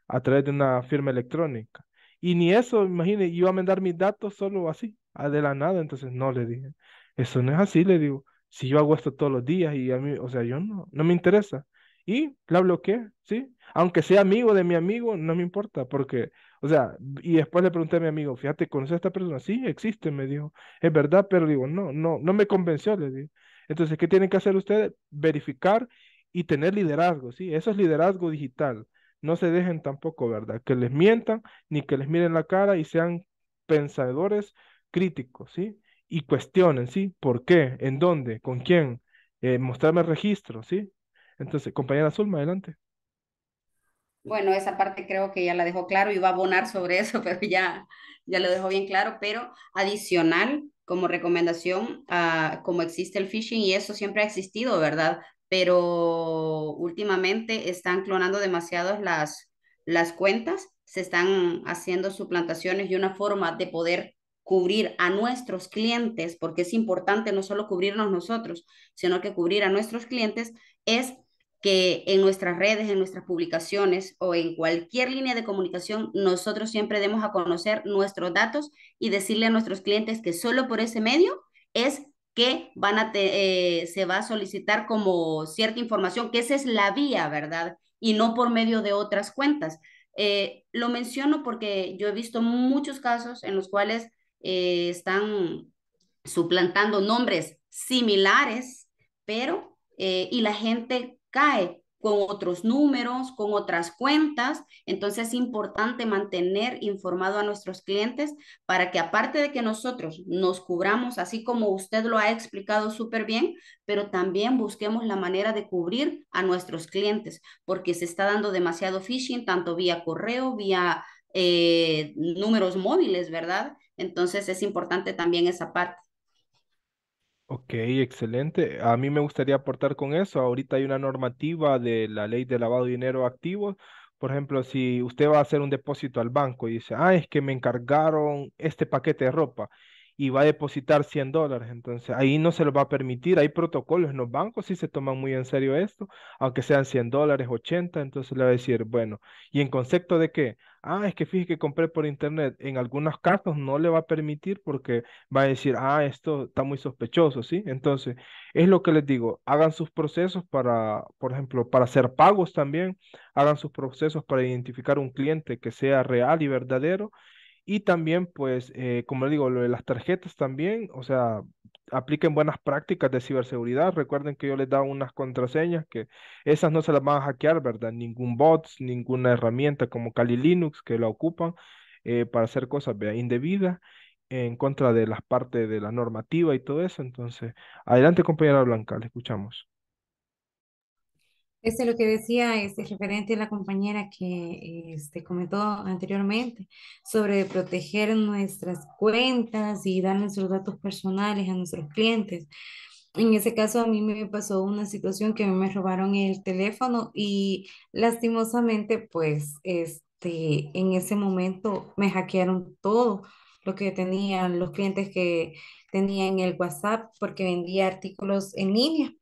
a través de una firma electrónica. Y ni eso, yo iba a mandar mis datos solo así, de nada. Entonces no le dije, eso no es así, le digo si yo hago esto todos los días y a mí, o sea, yo no, no me interesa. Y la bloqueé, ¿sí? Aunque sea amigo de mi amigo, no me importa, porque, o sea, y después le pregunté a mi amigo, fíjate, ¿conoces a esta persona? Sí, existe, me dijo, es verdad, pero digo, no, no, no me convenció, le dije. Entonces, ¿qué tienen que hacer ustedes? Verificar y tener liderazgo, ¿sí? Eso es liderazgo digital. No se dejen tampoco, ¿verdad? Que les mientan, ni que les miren la cara y sean pensadores críticos, ¿sí? y cuestionen, ¿sí? ¿Por qué? ¿En dónde? ¿Con quién? Eh, mostrarme el registro, ¿sí? Entonces, compañera Zulma, adelante. Bueno, esa parte creo que ya la dejó claro, iba a abonar sobre eso, (laughs) pero ya, ya lo dejó bien claro, pero adicional como recomendación, como existe el phishing y eso siempre ha existido, ¿verdad? Pero últimamente están clonando demasiadas las, las cuentas, se están haciendo suplantaciones y una forma de poder cubrir a nuestros clientes, porque es importante no solo cubrirnos nosotros, sino que cubrir a nuestros clientes, es que en nuestras redes, en nuestras publicaciones o en cualquier línea de comunicación, nosotros siempre demos a conocer nuestros datos y decirle a nuestros clientes que solo por ese medio es que van a eh, se va a solicitar como cierta información, que esa es la vía, ¿verdad? Y no por medio de otras cuentas. Eh, lo menciono porque yo he visto muchos casos en los cuales eh, están suplantando nombres similares, pero, eh, y la gente cae con otros números, con otras cuentas. Entonces es importante mantener informado a nuestros clientes para que aparte de que nosotros nos cubramos, así como usted lo ha explicado súper bien, pero también busquemos la manera de cubrir a nuestros clientes, porque se está dando demasiado phishing, tanto vía correo, vía eh, números móviles, ¿verdad? Entonces es importante también esa parte. Ok, excelente. A mí me gustaría aportar con eso. Ahorita hay una normativa de la ley de lavado de dinero activo. Por ejemplo, si usted va a hacer un depósito al banco y dice, ah, es que me encargaron este paquete de ropa y va a depositar 100 dólares. Entonces ahí no se lo va a permitir. Hay protocolos en los bancos, si se toman muy en serio esto, aunque sean 100 dólares, 80, entonces le va a decir, bueno, ¿y en concepto de qué? Ah, es que fíjese que compré por internet. En algunas casos no le va a permitir porque va a decir, ah, esto está muy sospechoso, ¿sí? Entonces, es lo que les digo, hagan sus procesos para, por ejemplo, para hacer pagos también, hagan sus procesos para identificar un cliente que sea real y verdadero y también, pues, eh, como digo, lo de las tarjetas también, o sea, apliquen buenas prácticas de ciberseguridad. Recuerden que yo les daba unas contraseñas que esas no se las van a hackear, ¿verdad? Ningún bots, ninguna herramienta como Kali Linux que la ocupan eh, para hacer cosas indebidas en contra de las partes de la normativa y todo eso. Entonces, adelante compañera Blanca, le escuchamos es este, lo que decía este, referente a la compañera que este, comentó anteriormente sobre proteger nuestras cuentas y dar nuestros datos personales a nuestros clientes. En ese caso a mí me pasó una situación que me robaron el teléfono y lastimosamente pues este, en ese momento me hackearon todo lo que tenían los clientes que tenían el WhatsApp porque vendía artículos en línea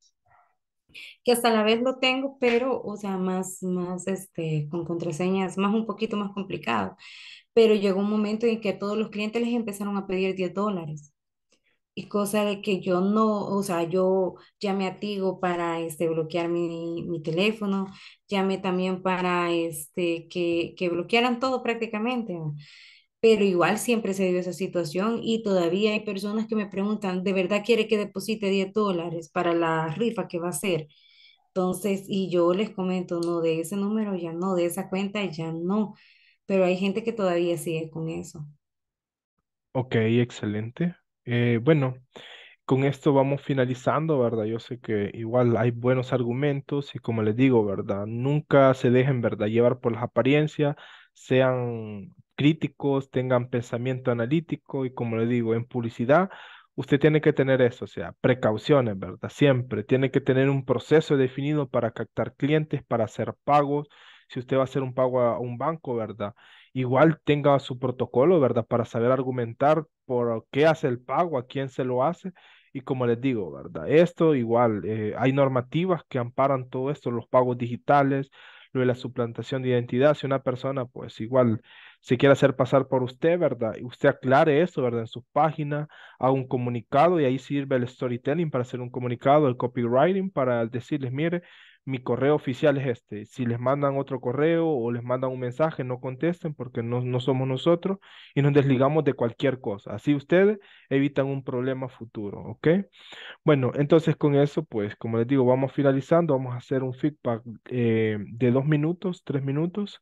que hasta la vez lo tengo, pero, o sea, más, más, este, con contraseñas, más un poquito más complicado. Pero llegó un momento en que todos los clientes les empezaron a pedir 10 dólares. Y cosa de que yo no, o sea, yo llamé a Tigo para, este, bloquear mi, mi teléfono, llamé también para, este, que, que bloquearan todo prácticamente pero igual siempre se dio esa situación y todavía hay personas que me preguntan, ¿de verdad quiere que deposite 10 dólares para la rifa que va a ser Entonces, y yo les comento, no, de ese número ya no, de esa cuenta ya no, pero hay gente que todavía sigue con eso. Ok, excelente. Eh, bueno, con esto vamos finalizando, ¿verdad? Yo sé que igual hay buenos argumentos y como les digo, ¿verdad? Nunca se dejen, ¿verdad? Llevar por las apariencias, sean críticos, tengan pensamiento analítico y como le digo, en publicidad usted tiene que tener eso, o sea, precauciones, ¿verdad? Siempre tiene que tener un proceso definido para captar clientes, para hacer pagos. Si usted va a hacer un pago a un banco, ¿verdad? Igual tenga su protocolo, ¿verdad? Para saber argumentar por qué hace el pago, a quién se lo hace. Y como les digo, ¿verdad? Esto igual, eh, hay normativas que amparan todo esto, los pagos digitales, lo de la suplantación de identidad. Si una persona, pues igual si quiere hacer pasar por usted, ¿verdad? Y usted aclare eso, ¿verdad? En su página, haga un comunicado y ahí sirve el storytelling para hacer un comunicado, el copywriting para decirles, mire, mi correo oficial es este. Si les mandan otro correo o les mandan un mensaje, no contesten porque no, somos nosotros y nos desligamos de cualquier cosa. Así ustedes evitan un problema futuro, ¿ok? Bueno, entonces con eso, pues como les digo, vamos finalizando, vamos a hacer un feedback eh, de dos minutos, tres minutos.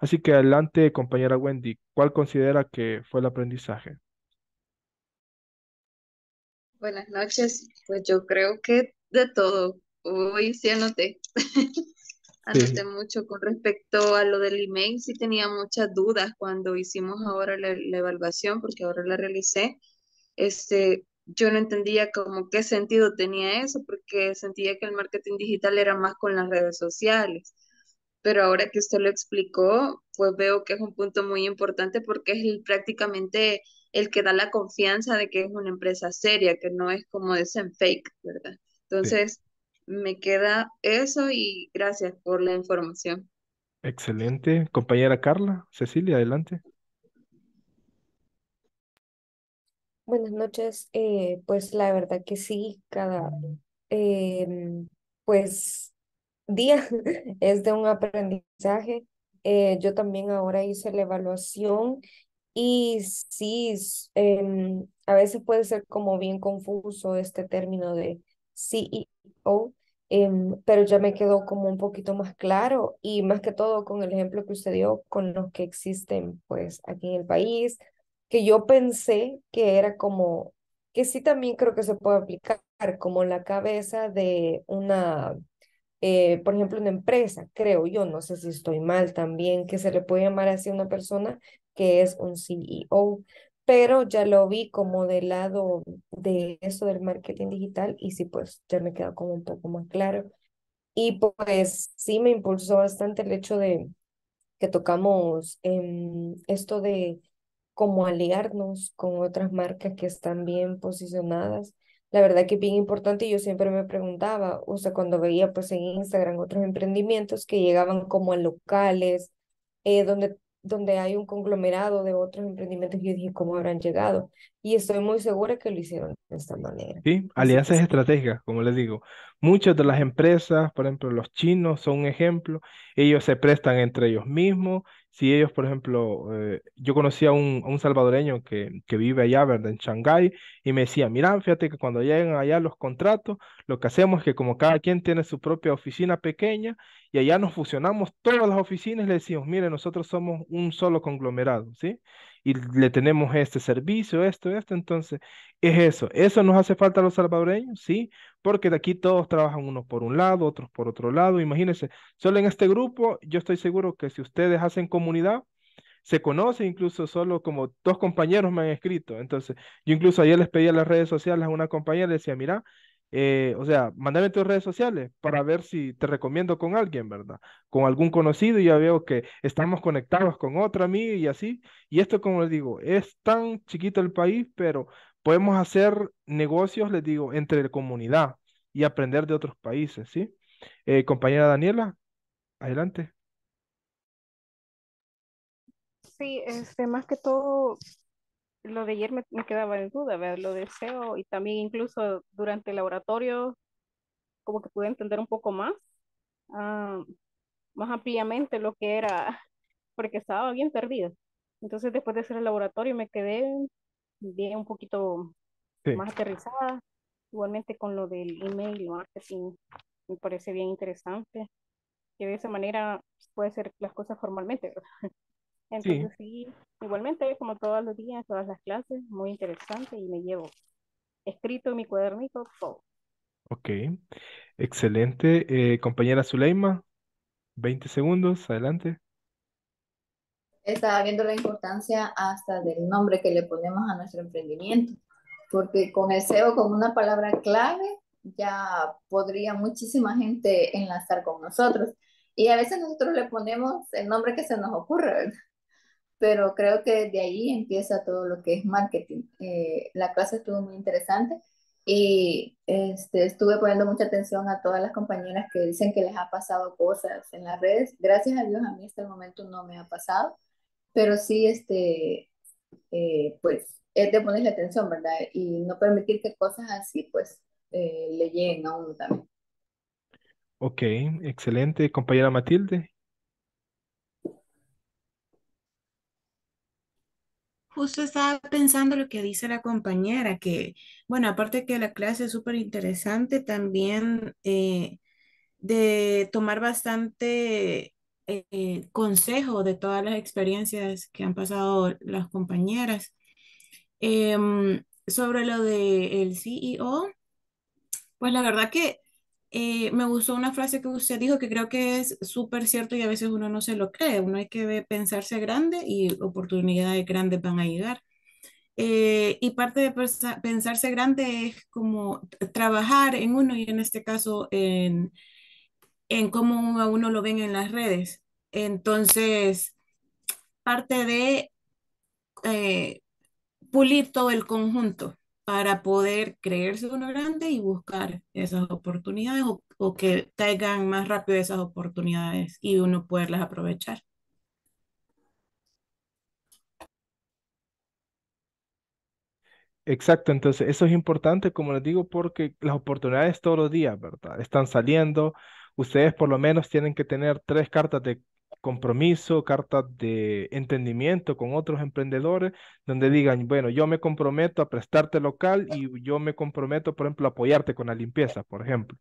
Así que adelante, compañera Wendy, ¿cuál considera que fue el aprendizaje? Buenas noches, pues yo creo que de todo, Hoy sí anoté. (laughs) anoté mucho con respecto a lo del email. Sí tenía muchas dudas cuando hicimos ahora la, evaluación, porque ahora la realicé. Este, yo no entendía como qué sentido tenía eso, porque sentía que el marketing digital era más con las redes sociales. Pero ahora que usted lo explicó, pues veo que es un punto muy importante porque es prácticamente el que da la confianza de que es una empresa seria, que no es como dicen fake, ¿verdad? Entonces, me queda eso y gracias por la información. Excelente. Compañera Carla, Cecilia, adelante. Buenas noches. Eh, pues la verdad que sí, cada eh, pues día (laughs) es de un aprendizaje. Eh, yo también ahora hice la evaluación y sí, em, a veces puede ser como bien confuso este término de CEO, em, pero ya me quedó como un poquito más claro y más que todo con el ejemplo que usted dio con los que existen pues aquí en el país, que yo pensé que era como, que sí también creo que se puede aplicar como la cabeza de una, eh, por ejemplo, una empresa, creo yo, no sé si estoy mal también, que se le puede llamar así a una persona que es un CEO, pero ya lo vi como del lado de eso del marketing digital y sí, pues ya me quedó como un poco más claro. Y pues sí me impulsó bastante el hecho de que tocamos en em, esto de cómo aliarnos con otras marcas que están bien posicionadas. La verdad que es bien importante y yo siempre me preguntaba, o sea, cuando veía pues en Instagram otros emprendimientos que llegaban como a locales, eh, donde donde hay un conglomerado de otros emprendimientos, yo dije, ¿cómo habrán llegado? Y estoy muy segura que lo hicieron de esta manera. Sí, alianzas estratégicas, como les digo. Muchas de las empresas, por ejemplo, los chinos son un ejemplo, ellos se prestan entre ellos mismos si ellos, por ejemplo, eh, yo conocí a un, salvadoreño que, que, vive allá, ¿verdad? En Shanghái, y me decía, mira, fíjate que cuando llegan allá los contratos, lo que hacemos es que como cada quien tiene su propia oficina pequeña, y allá nos fusionamos todas las oficinas le decimos, mire, nosotros somos un solo conglomerado, ¿sí? y le tenemos este servicio, esto, esto, entonces es eso. Eso nos hace falta a los salvadoreños, sí, porque de aquí todos trabajan unos por un lado, otros por otro lado. Imagínense, solo en este grupo, yo estoy seguro que si ustedes hacen comunidad, se conoce incluso solo como dos compañeros me han escrito. Entonces, yo incluso ayer les pedí a las redes sociales a una compañera, le decía, mira, eh, o sea, mandame tus redes sociales para ver si te recomiendo con alguien, ¿verdad? Con algún conocido, ya veo que estamos conectados con otro amigo y así. Y esto, como les digo, es tan chiquito el país, pero podemos hacer negocios, les digo, entre comunidad y aprender de otros países, ¿sí? Eh, compañera Daniela, adelante. Sí, este, más que todo lo de ayer me, quedaba en duda, ver, Lo deseo SEO y también incluso durante el laboratorio como que pude entender un poco más, ah, más ampliamente lo que era, (laughs) porque estaba bien perdida. Entonces después de hacer el laboratorio me quedé bien un poquito más aterrizada, igualmente con lo del email marketing, me parece bien interesante, que de esa manera puede hacer las cosas formalmente, ¿verdad? (laughs) Entonces sí. igualmente como todos los días, todas las clases, muy interesante y me llevo escrito en mi cuadernito todo. Ok, excelente. Eh, compañera Zuleima, 20 segundos, adelante. Estaba viendo la importancia hasta del nombre que le ponemos a nuestro emprendimiento, porque con el SEO, con una palabra clave, ya podría muchísima gente enlazar con nosotros. Y a veces nosotros le ponemos el nombre que se nos ocurre, pero creo que de ahí empieza todo lo que es marketing. Eh, la clase estuvo muy interesante y este, estuve poniendo mucha atención a todas las compañeras que dicen que les ha pasado cosas en las redes. Gracias a Dios a mí hasta el momento no me ha pasado, pero sí, este, eh, pues es de ponerle atención, ¿verdad? Y no permitir que cosas así, pues, eh, le lleguen a uno también. Ok, excelente. Compañera Matilde, Justo estaba pensando lo que dice la compañera, que, bueno, aparte que la clase es súper interesante, también eh, de tomar bastante eh, eh, consejo de todas las experiencias que han pasado las compañeras. Em, sobre lo del el CEO, pues la verdad que eh, me gustó una frase que usted dijo que creo que es súper cierto y a veces uno no se lo cree. Uno hay que pensarse grande y oportunidades grandes van a llegar. Eh, y parte de pensarse grande es como trabajar en uno y en este caso en, en cómo a uno lo ven en las redes. Entonces, parte de eh, pulir todo el conjunto para poder creerse uno grande y buscar esas oportunidades o, que tengan más rápido esas oportunidades y uno poderlas aprovechar. Exacto, entonces eso es importante, como les digo, porque las oportunidades todos los días, ¿verdad? Están saliendo. Ustedes por lo menos tienen que tener tres cartas de compromiso, cartas de entendimiento con otros emprendedores, donde digan, bueno, yo me comprometo a prestarte local y yo me comprometo, por ejemplo, a apoyarte con la limpieza, por ejemplo.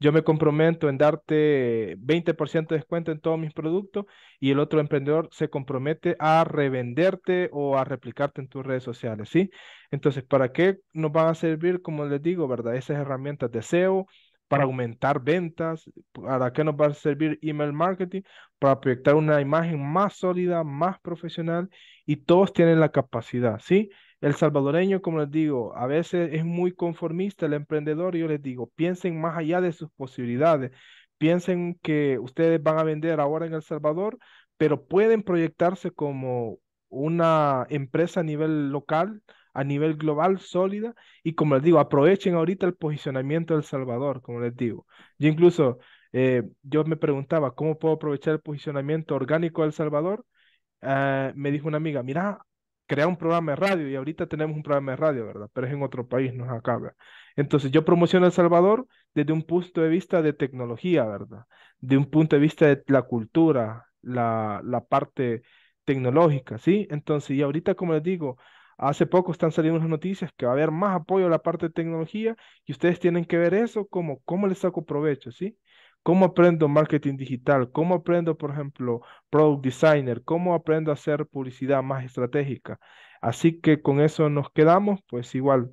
Yo me comprometo en darte 20% de descuento en todos mis productos y el otro emprendedor se compromete a revenderte o a replicarte en tus redes sociales, ¿sí? Entonces, ¿para qué nos van a servir, como les digo, verdad? Esas herramientas de SEO, para aumentar ventas, para qué nos va a servir email marketing, para proyectar una imagen más sólida, más profesional y todos tienen la capacidad, ¿sí? El salvadoreño, como les digo, a veces es muy conformista el emprendedor y yo les digo, piensen más allá de sus posibilidades, piensen que ustedes van a vender ahora en El Salvador, pero pueden proyectarse como una empresa a nivel local, a nivel global sólida y como les digo, aprovechen ahorita el posicionamiento del Salvador, como les digo. Yo incluso, eh, yo me preguntaba, ¿cómo puedo aprovechar el posicionamiento orgánico del Salvador? Ah, me dijo una amiga, mira, crea un programa de radio y ahorita tenemos un programa de radio, ¿verdad? Pero es en otro país, no es acá, Entonces yo promociono El Salvador desde un punto de vista de tecnología, ¿verdad? De un punto de vista de la cultura, la, la parte tecnológica, ¿sí? Entonces, y ahorita, como les digo, Hace poco están saliendo unas noticias que va a haber más apoyo a la parte de tecnología y ustedes tienen que ver eso como cómo les saco provecho, ¿sí? ¿Cómo aprendo marketing digital? ¿Cómo aprendo, por ejemplo, product designer? ¿Cómo aprendo a hacer publicidad más estratégica? Así que con eso nos quedamos, pues igual,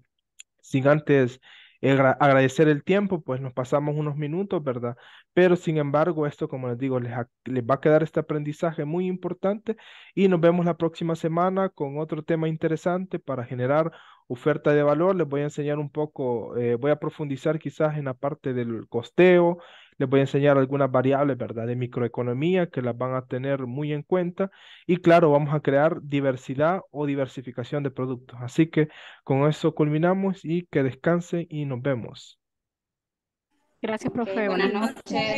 sin antes eh, agradecer el tiempo, pues nos pasamos unos minutos, ¿verdad? Pero sin embargo, esto, como les digo, les, va a quedar este aprendizaje muy importante y nos vemos la próxima semana con otro tema interesante para generar oferta de valor. Les voy a enseñar un poco, eh, voy a profundizar quizás en la parte del costeo, les voy a enseñar algunas variables, ¿verdad?, de microeconomía que las van a tener muy en cuenta y claro, vamos a crear diversidad o diversificación de productos. Así que con eso culminamos y que descansen y nos vemos. Gracias, profe. buenas noches.